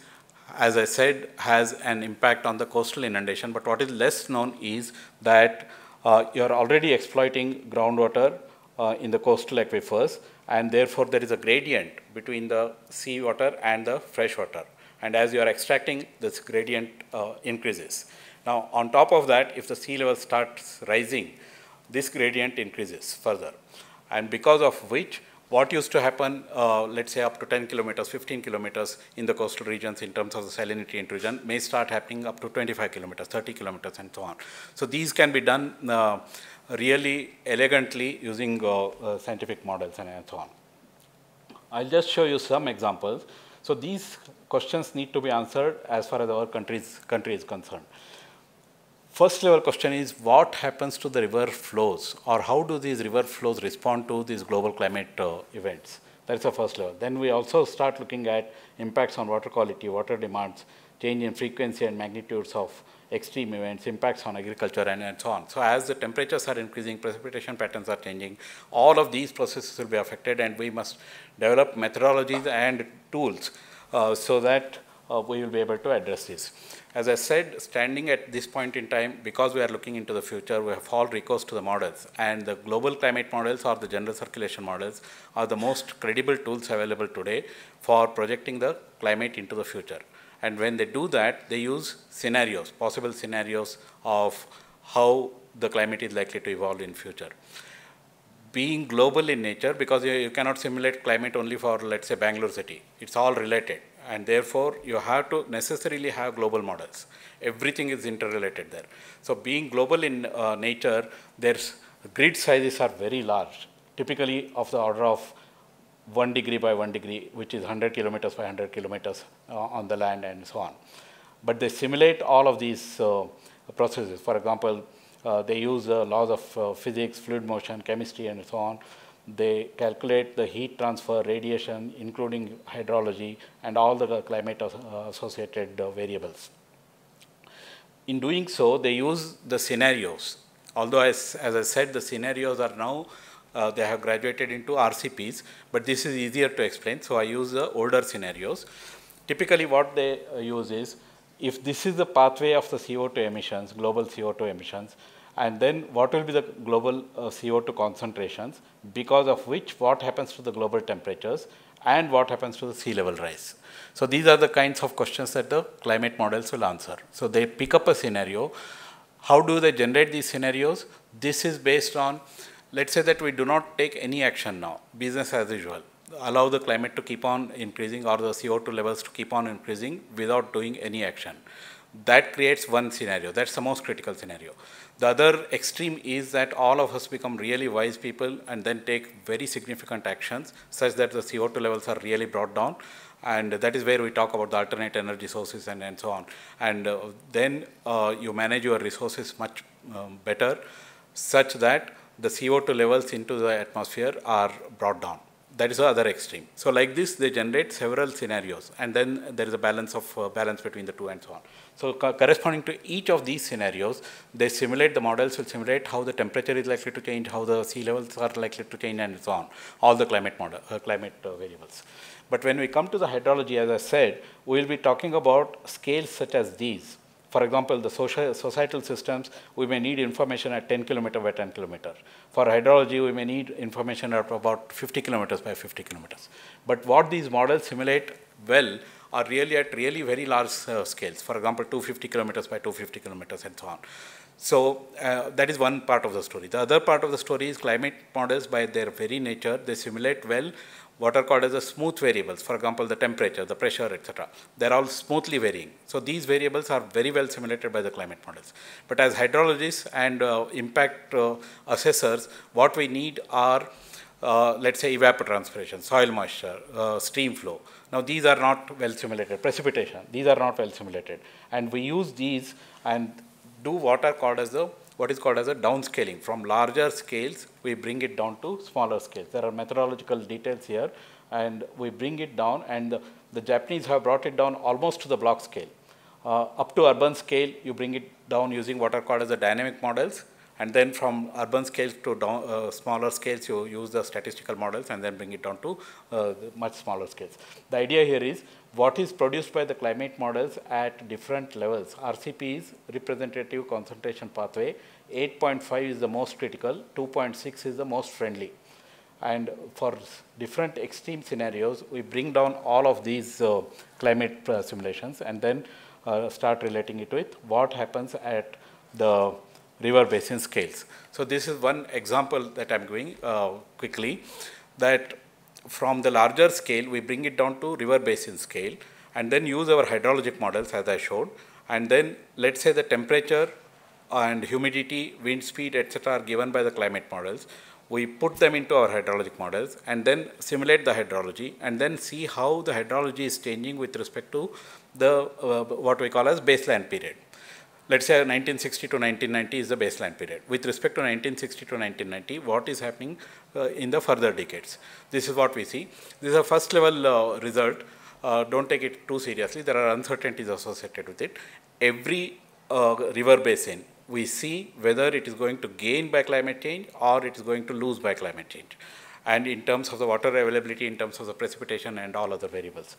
S1: as I said, has an impact on the coastal inundation, but what is less known is that uh, you're already exploiting groundwater uh, in the coastal aquifers, and therefore there is a gradient between the seawater and the fresh water. And as you are extracting, this gradient uh, increases. Now, on top of that, if the sea level starts rising, this gradient increases further. And because of which, what used to happen, uh, let's say up to 10 kilometers, 15 kilometers in the coastal regions in terms of the salinity intrusion may start happening up to 25 kilometers, 30 kilometers and so on. So these can be done uh, really elegantly using uh, uh, scientific models and, and so on. I'll just show you some examples. So these questions need to be answered as far as our country is concerned. First level question is what happens to the river flows or how do these river flows respond to these global climate uh, events? That's the first level. Then we also start looking at impacts on water quality, water demands, change in frequency and magnitudes of extreme events, impacts on agriculture and, and so on. So as the temperatures are increasing, precipitation patterns are changing, all of these processes will be affected and we must develop methodologies and tools uh, so that we will be able to address this. As I said, standing at this point in time, because we are looking into the future, we have all recourse to the models. And the global climate models or the general circulation models are the most credible tools available today for projecting the climate into the future. And when they do that, they use scenarios, possible scenarios of how the climate is likely to evolve in future being global in nature because you, you, cannot simulate climate only for let's say bangalore city it's all related and therefore you have to necessarily have global models. Everything is interrelated there. So being global in uh, nature, there's grid sizes are very large, typically of the order of 1 degree by 1 degree, which is 100 kilometers by 100 kilometers uh, on the land and so on. But they simulate all of these uh, processes. For example, uh, they use uh, laws of uh, physics, fluid motion, chemistry and so on they calculate the heat transfer, radiation, including hydrology, and all the climate-associated uh, uh, variables. In doing so, they use the scenarios. Although, as, as I said, the scenarios are now uh, they have graduated into RCPs, but this is easier to explain, so I use the older scenarios. Typically what they uh, use is, if this is the pathway of the CO2 emissions, global CO2 emissions, and then what will be the global uh, CO2 concentrations because of which what happens to the global temperatures and what happens to the sea level rise. So these are the kinds of questions that the climate models will answer. So they pick up a scenario. How do they generate these scenarios? This is based on, let's say that we do not take any action now, business as usual. Allow the climate to keep on increasing or the CO2 levels to keep on increasing without doing any action. That creates one scenario. That's the most critical scenario. The other extreme is that all of us become really wise people and then take very significant actions such that the CO2 levels are really brought down. And that is where we talk about the alternate energy sources and, and so on. And uh, then uh, you manage your resources much um, better such that the CO2 levels into the atmosphere are brought down. That is the other extreme. So like this, they generate several scenarios. And then there is a balance of uh, balance between the two and so on. So co corresponding to each of these scenarios, they simulate, the models will simulate how the temperature is likely to change, how the sea levels are likely to change, and so on, all the climate, model, uh, climate uh, variables. But when we come to the hydrology, as I said, we will be talking about scales such as these. For example, the social, societal systems, we may need information at 10 kilometer by 10 kilometer. For hydrology, we may need information at about 50 kilometers by 50 kilometers. But what these models simulate well are really at really very large uh, scales, for example, 250 kilometers by 250 kilometers and so on. So uh, that is one part of the story. The other part of the story is climate models by their very nature, they simulate well what are called as the smooth variables, for example, the temperature, the pressure, etc. They're all smoothly varying. So these variables are very well simulated by the climate models. But as hydrologists and uh, impact uh, assessors, what we need are, uh, let's say, evapotranspiration, soil moisture, uh, stream flow, now these are not well simulated, precipitation, these are not well simulated. And we use these and do what are called as the what is called as a downscaling. From larger scales, we bring it down to smaller scales. There are methodological details here, and we bring it down, and the, the Japanese have brought it down almost to the block scale. Uh, up to urban scale, you bring it down using what are called as the dynamic models, and then from urban scales to down, uh, smaller scales, you use the statistical models and then bring it down to uh, much smaller scales. The idea here is what is produced by the climate models at different levels. RCP is representative concentration pathway. 8.5 is the most critical, 2.6 is the most friendly. And for different extreme scenarios, we bring down all of these uh, climate uh, simulations and then uh, start relating it with what happens at the river basin scales. So this is one example that I'm going uh, quickly, that from the larger scale, we bring it down to river basin scale, and then use our hydrologic models as I showed, and then let's say the temperature and humidity, wind speed, etc. are given by the climate models. We put them into our hydrologic models and then simulate the hydrology and then see how the hydrology is changing with respect to the uh, what we call as baseline period let's say 1960 to 1990 is the baseline period. With respect to 1960 to 1990, what is happening uh, in the further decades? This is what we see. This is a first level uh, result. Uh, don't take it too seriously. There are uncertainties associated with it. Every uh, river basin, we see whether it is going to gain by climate change or it is going to lose by climate change. And in terms of the water availability, in terms of the precipitation and all other variables.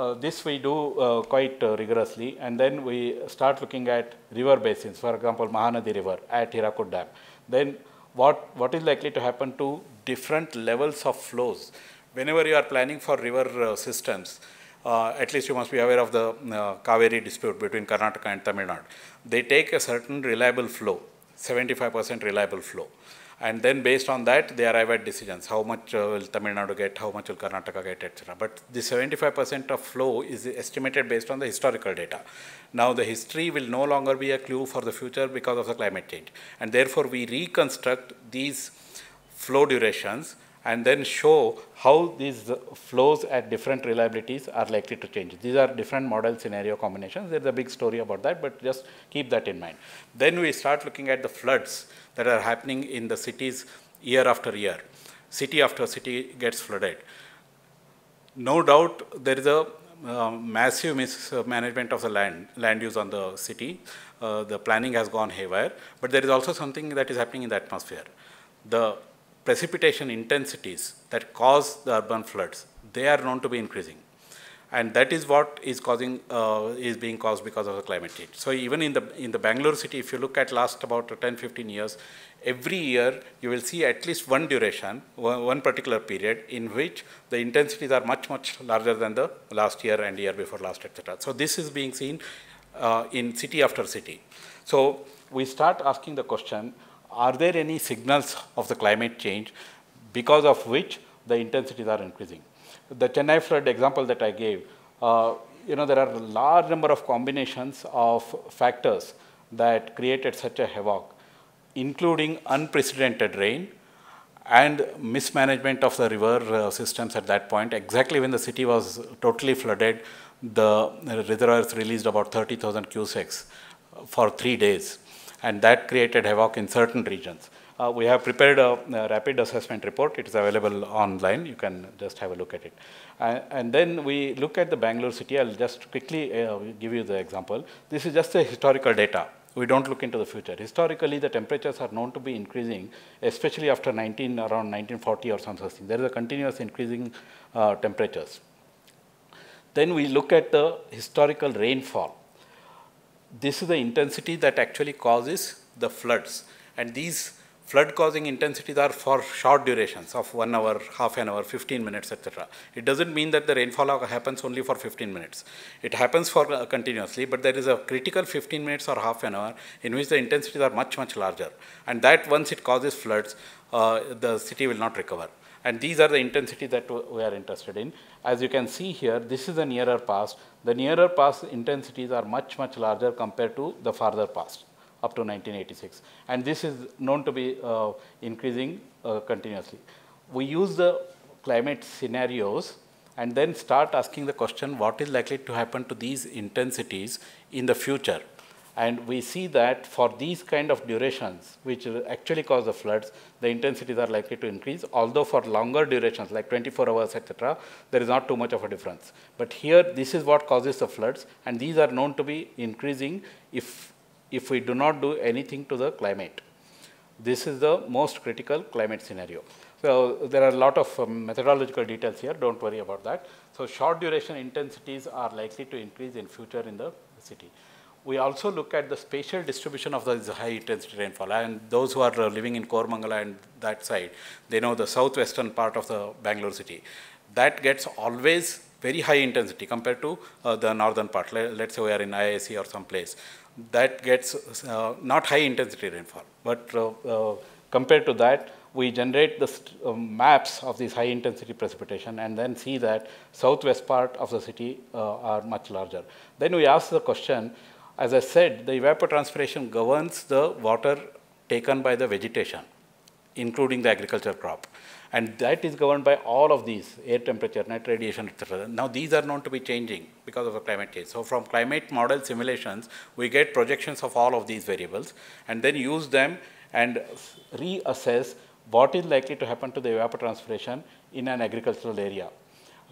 S1: Uh, this we do uh, quite uh, rigorously and then we start looking at river basins, for example, Mahanadi River at Hirakud Dam. Then what, what is likely to happen to different levels of flows? Whenever you are planning for river uh, systems, uh, at least you must be aware of the uh, Kaveri dispute between Karnataka and Tamil Nadu. They take a certain reliable flow, 75% reliable flow and then based on that they arrive at decisions how much uh, will Tamil Nadu get how much will Karnataka get etc but the 75% of flow is estimated based on the historical data now the history will no longer be a clue for the future because of the climate change and therefore we reconstruct these flow durations and then show how these flows at different reliabilities are likely to change. These are different model scenario combinations. There's a big story about that, but just keep that in mind. Then we start looking at the floods that are happening in the cities year after year. City after city gets flooded. No doubt there is a uh, massive mismanagement of the land, land use on the city. Uh, the planning has gone haywire, but there is also something that is happening in the atmosphere. The precipitation intensities that cause the urban floods, they are known to be increasing. And that is what is causing, uh, is being caused because of the climate change. So even in the, in the Bangalore city, if you look at last about 10, 15 years, every year you will see at least one duration, one particular period in which the intensities are much, much larger than the last year and year before last, etc. So this is being seen uh, in city after city. So we start asking the question, are there any signals of the climate change because of which the intensities are increasing. The Chennai flood example that I gave, uh, you know, there are a large number of combinations of factors that created such a havoc, including unprecedented rain and mismanagement of the river uh, systems at that point. Exactly when the city was totally flooded, the reservoirs released about 30,000 Q6 for three days and that created havoc in certain regions. Uh, we have prepared a, a, rapid assessment report. It is available online. You can just have a look at it. Uh, and then we look at the Bangalore city. I'll just quickly uh, give you the example. This is just the historical data. We don't look into the future. Historically, the temperatures are known to be increasing, especially after 19, around 1940 or something. There is a continuous increasing uh, temperatures. Then we look at the historical rainfall this is the intensity that actually causes the floods. And these flood causing intensities are for short durations of one hour, half an hour, 15 minutes, etc. It doesn't mean that the rainfall happens only for 15 minutes. It happens for uh, continuously, but there is a critical 15 minutes or half an hour in which the intensities are much, much larger. And that once it causes floods, uh, the city will not recover. And these are the intensity that we are interested in. As you can see here, this is the nearer past. The nearer past intensities are much, much larger compared to the farther past up to 1986. And this is known to be uh, increasing uh, continuously. We use the climate scenarios and then start asking the question what is likely to happen to these intensities in the future. And we see that for these kind of durations, which actually cause the floods, the intensities are likely to increase, although for longer durations, like 24 hours, etc., there is not too much of a difference. But here, this is what causes the floods, and these are known to be increasing if, if we do not do anything to the climate. This is the most critical climate scenario. So there are a lot of um, methodological details here, don't worry about that. So short duration intensities are likely to increase in future in the city we also look at the spatial distribution of the high intensity rainfall. And those who are uh, living in Kormangala and that side, they know the southwestern part of the Bangalore city. That gets always very high intensity compared to uh, the northern part. Let, us say we are in IAC or some place, That gets uh, not high intensity rainfall, but uh, uh compared to that, we generate the uh, maps of these high intensity precipitation and then see that southwest part of the city uh, are much larger. Then we ask the question, as I said, the evapotranspiration governs the water taken by the vegetation, including the agriculture crop. And that is governed by all of these, air temperature, net radiation, etc. Now, these are known to be changing because of the climate change. So, from climate model simulations, we get projections of all of these variables and then use them and reassess what is likely to happen to the evapotranspiration in an agricultural area.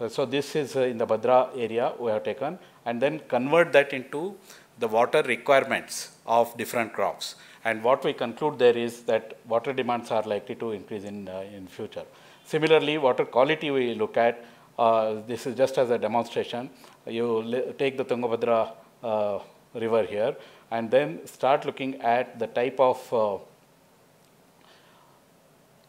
S1: So, this is in the Badra area we have taken and then convert that into the water requirements of different crops. And what we conclude there is that water demands are likely to increase in, uh, in future. Similarly, water quality we look at, uh, this is just as a demonstration. You take the Tungabhadra uh, river here and then start looking at the type of uh,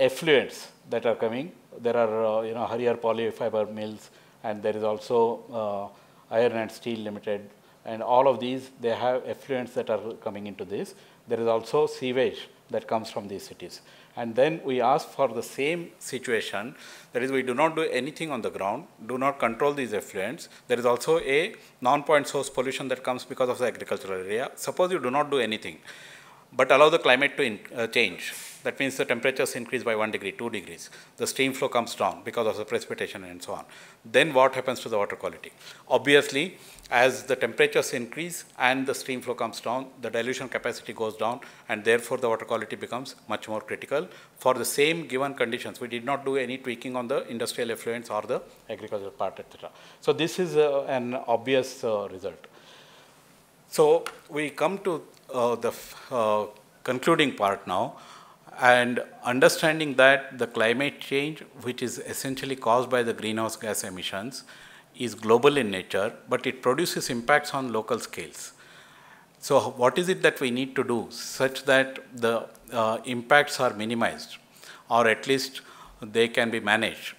S1: effluents that are coming. There are, uh, you know, Harrier polyfiber mills and there is also uh, iron and steel limited and all of these, they have effluents that are coming into this. There is also sewage that comes from these cities. And then we ask for the same situation, that is we do not do anything on the ground, do not control these effluents. There is also a non-point source pollution that comes because of the agricultural area. Suppose you do not do anything, but allow the climate to in, uh, change. That means the temperatures increase by 1 degree, 2 degrees. The stream flow comes down because of the precipitation and so on. Then what happens to the water quality? Obviously, as the temperatures increase and the stream flow comes down, the dilution capacity goes down and therefore the water quality becomes much more critical for the same given conditions. We did not do any tweaking on the industrial effluents or the agricultural part, etc. So this is uh, an obvious uh, result. So we come to uh, the uh, concluding part now and understanding that the climate change, which is essentially caused by the greenhouse gas emissions, is global in nature, but it produces impacts on local scales. So what is it that we need to do such that the uh, impacts are minimized or at least they can be managed?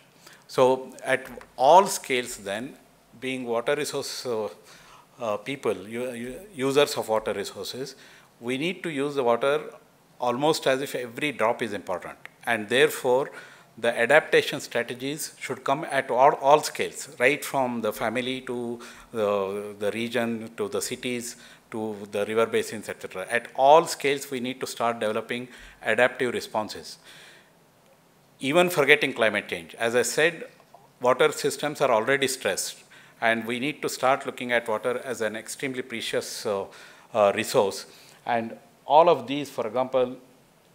S1: So at all scales then, being water resource uh, uh, people, users of water resources, we need to use the water almost as if every drop is important. And therefore, the adaptation strategies should come at all, all scales, right from the family to the, the region, to the cities, to the river basins, etc. At all scales, we need to start developing adaptive responses. Even forgetting climate change. As I said, water systems are already stressed, and we need to start looking at water as an extremely precious uh, uh, resource. And all of these, for example,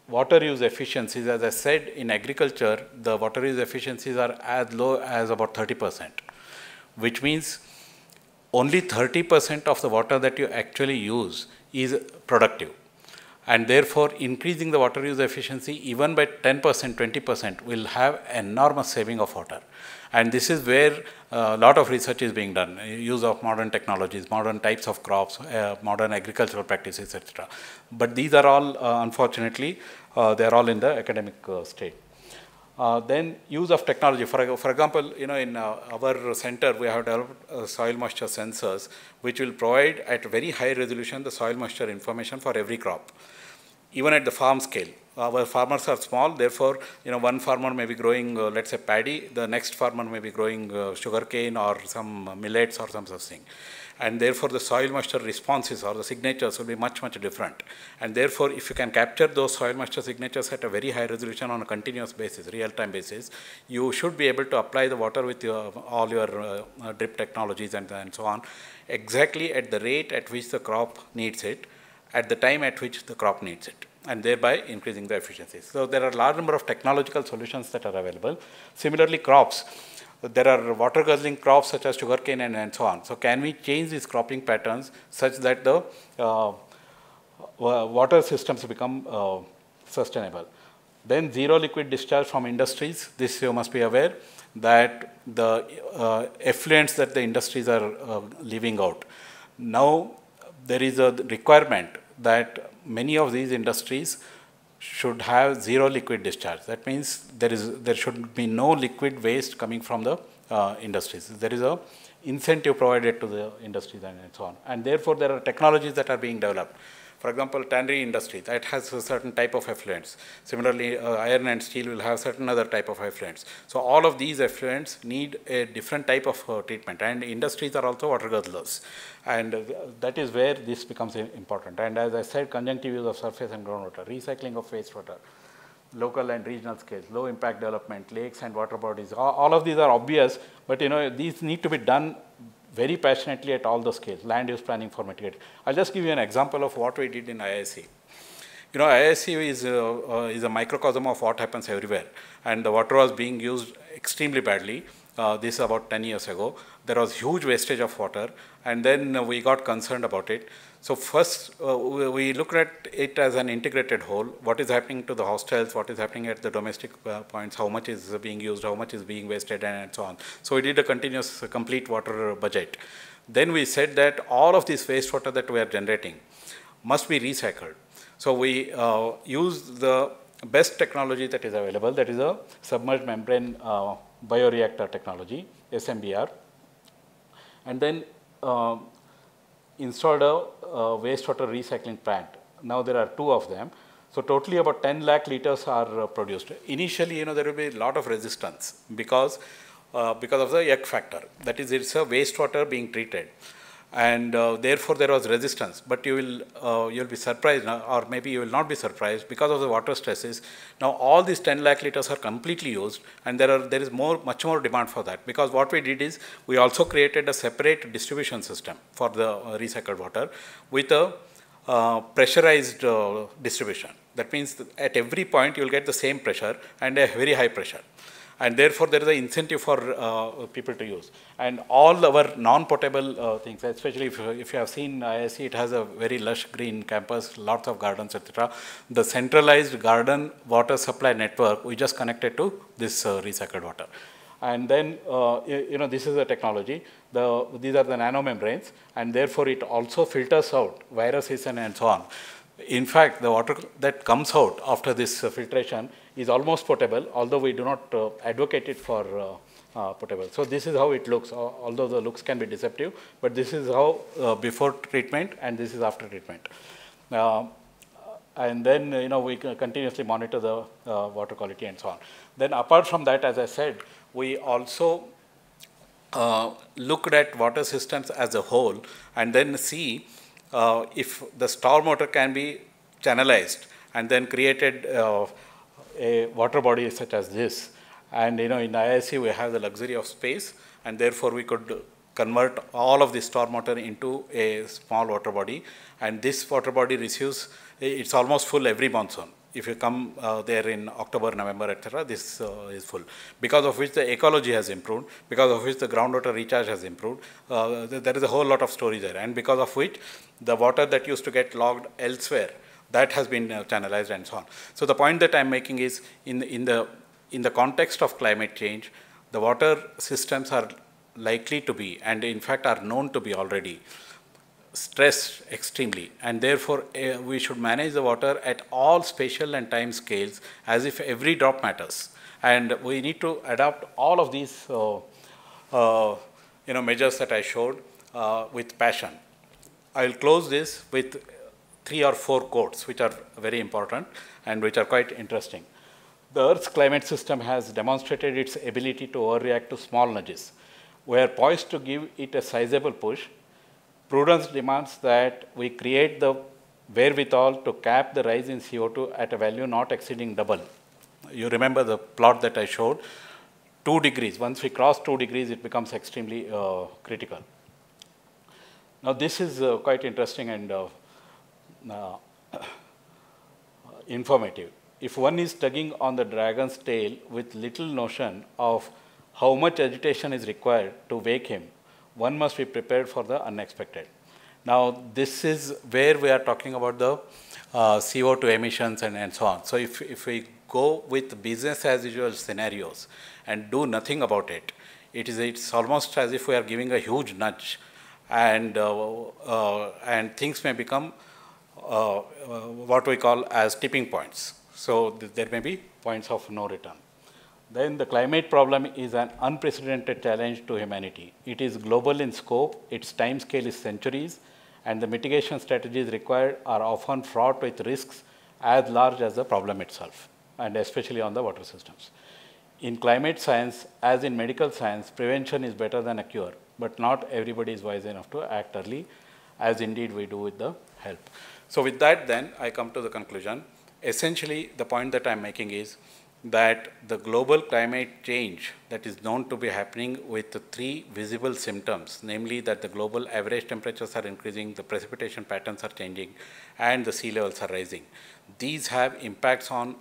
S1: water use efficiencies, as I said, in agriculture, the water use efficiencies are as low as about 30%, which means only 30% of the water that you actually use is productive. And therefore, increasing the water use efficiency even by 10%, 20% will have enormous saving of water. And this is where a uh, lot of research is being done, use of modern technologies, modern types of crops, uh, modern agricultural practices, etc. But these are all, uh, unfortunately, uh, they are all in the academic uh, state. Uh, then use of technology. For, for example, you know, in our center, we have developed soil moisture sensors, which will provide at very high resolution the soil moisture information for every crop, even at the farm scale our farmers are small, therefore, you know, one farmer may be growing, uh, let's say, paddy, the next farmer may be growing uh, sugarcane or some millets or some such thing. And therefore, the soil moisture responses or the signatures will be much, much different. And therefore, if you can capture those soil moisture signatures at a very high resolution on a continuous basis, real-time basis, you should be able to apply the water with your, all your uh, uh drip technologies and, and so on, exactly at the rate at which the crop needs it, at the time at which the crop needs it and thereby increasing the efficiency. So there are a large number of technological solutions that are available. Similarly, crops. There are water guzzling crops such as sugarcane and, and so on. So can we change these cropping patterns such that the uh, water systems become uh, sustainable? Then zero liquid discharge from industries. This you must be aware that the uh, effluents that the industries are uh, leaving out. Now there is a requirement that many of these industries should have zero liquid discharge. That means there is there should be no liquid waste coming from the uh, industries. There is a incentive provided to the industries and so on. And therefore, there are technologies that are being developed. For example, tannery industry, that has a certain type of effluents. Similarly, uh, iron and steel will have certain other type of effluents. So all of these effluents need a different type of uh, treatment. And industries are also water guzzlers. And uh, that is where this becomes important. And as I said, conjunctive use of surface and groundwater, recycling of wastewater, local and regional scales, low impact development, lakes and water bodies, all, all of these are obvious, but you know, these need to be done very passionately at all the scales, land use planning for mitigation. I'll just give you an example of what we did in IIC. You know, IIC is a, uh, is a microcosm of what happens everywhere. And the water was being used extremely badly. Uh, this is about 10 years ago. There was huge wastage of water. And then we got concerned about it. So first, uh, we look at it as an integrated whole. What is happening to the hostels? What is happening at the domestic uh, points? How much is being used? How much is being wasted? And, and so on. So we did a continuous uh, complete water budget. Then we said that all of this wastewater that we are generating must be recycled. So we uh, use the best technology that is available. That is a submerged membrane uh, bioreactor technology, SMBR. And then uh, installed a wastewater recycling plant. Now there are two of them. So totally about 10 lakh liters are uh, produced. Initially, you know, there will be a lot of resistance because, uh, because of the yuck factor. That is, it's a wastewater being treated and uh, therefore there was resistance. But you will uh, you'll be surprised, or maybe you will not be surprised because of the water stresses. Now all these 10 lakh liters are completely used, and there are there is more much more demand for that because what we did is we also created a separate distribution system for the uh, recycled water with a uh, pressurized uh, distribution. That means that at every point you will get the same pressure and a very high pressure and therefore there is an incentive for uh, people to use. And all our non-potable uh, things, especially if, if, you have seen ISC, it has a very lush green campus, lots of gardens, etc. The centralized garden water supply network, we just connected to this uh, recycled water. And then, uh, you, you, know, this is a technology. The, these are the nanomembranes, and therefore it also filters out viruses and, and so on. In fact, the water that comes out after this uh, filtration is almost portable, although we do not uh, advocate it for uh, uh, portable. So this is how it looks, although the looks can be deceptive, but this is how uh, before treatment and this is after treatment. and then, you know, we continuously monitor the water quality and so on. Then apart from that, as I said, we also uh, looked at water systems as a whole and then see uh, if the storm water can be channelized and then created uh, a water body such as this. And you know, in IIC we have the luxury of space, and therefore we could convert all of the storm water into a small water body. And this water body receives, it's almost full every monsoon. If you come uh, there in October, November, etc., this uh, is full. Because of which the ecology has improved, because of which the groundwater recharge has improved. Uh, there is a whole lot of story there. And because of which the water that used to get logged elsewhere that has been uh, channelized and so on. So the point that I'm making is in, in, the, in the context of climate change, the water systems are likely to be, and in fact are known to be already, stressed extremely. And therefore, uh, we should manage the water at all spatial and time scales as if every drop matters. And we need to adopt all of these uh, uh, you know, measures that I showed uh, with passion. I will close this with three or four quotes, which are very important and which are quite interesting. The Earth's climate system has demonstrated its ability to overreact to small nudges. We are poised to give it a sizable push. Prudence demands that we create the wherewithal to cap the rise in CO2 at a value not exceeding double. You remember the plot that I showed, 2 degrees. Once we cross 2 degrees, it becomes extremely uh, critical. Now, this is uh, quite interesting and uh, uh, informative. If one is tugging on the dragon's tail with little notion of how much agitation is required to wake him, one must be prepared for the unexpected. Now, this is where we are talking about the uh, CO2 emissions and, and so on. So, if, if we go with business as usual scenarios and do nothing about it, it is it's almost as if we are giving a huge nudge and uh, uh, and things may become uh, what we call as tipping points. So th there may be points of no return. Then the climate problem is an unprecedented challenge to humanity. It is global in scope, its time scale is centuries, and the mitigation strategies required are often fraught with risks as large as the problem itself, and especially on the water systems. In climate science, as in medical science, prevention is better than a cure, but not everybody is wise enough to act early, as indeed we do with the help. So with that then, I come to the conclusion. Essentially, the point that I'm making is that the global climate change that is known to be happening with the three visible symptoms, namely that the global average temperatures are increasing, the precipitation patterns are changing, and the sea levels are rising. These have impacts on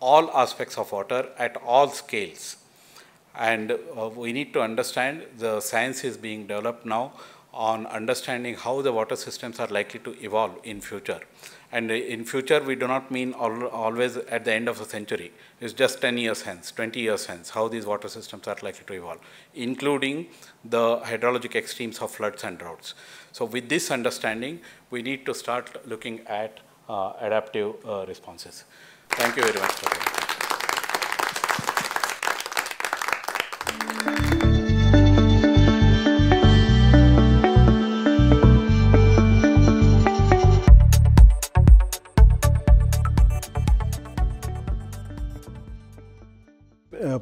S1: all aspects of water at all scales. And uh, we need to understand the science is being developed now on understanding how the water systems are likely to evolve in future. And in future, we do not mean all, always at the end of the century. It's just 10 years hence, 20 years hence, how these water systems are likely to evolve, including the hydrologic extremes of floods and droughts. So with this understanding, we need to start looking at uh, adaptive uh, responses. Thank you very much.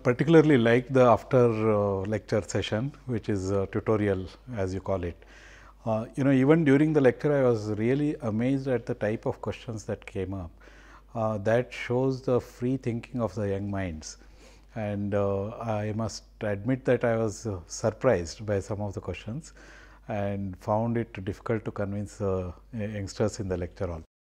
S1: particularly like the after uh, lecture session, which is tutorial as you call it. Uh, you know, even during the lecture, I was really amazed at the type of questions that came up. Uh, that shows the free thinking of the young minds and uh, I must admit that I was uh, surprised by some of the questions and found it difficult to convince uh, youngsters in the lecture hall.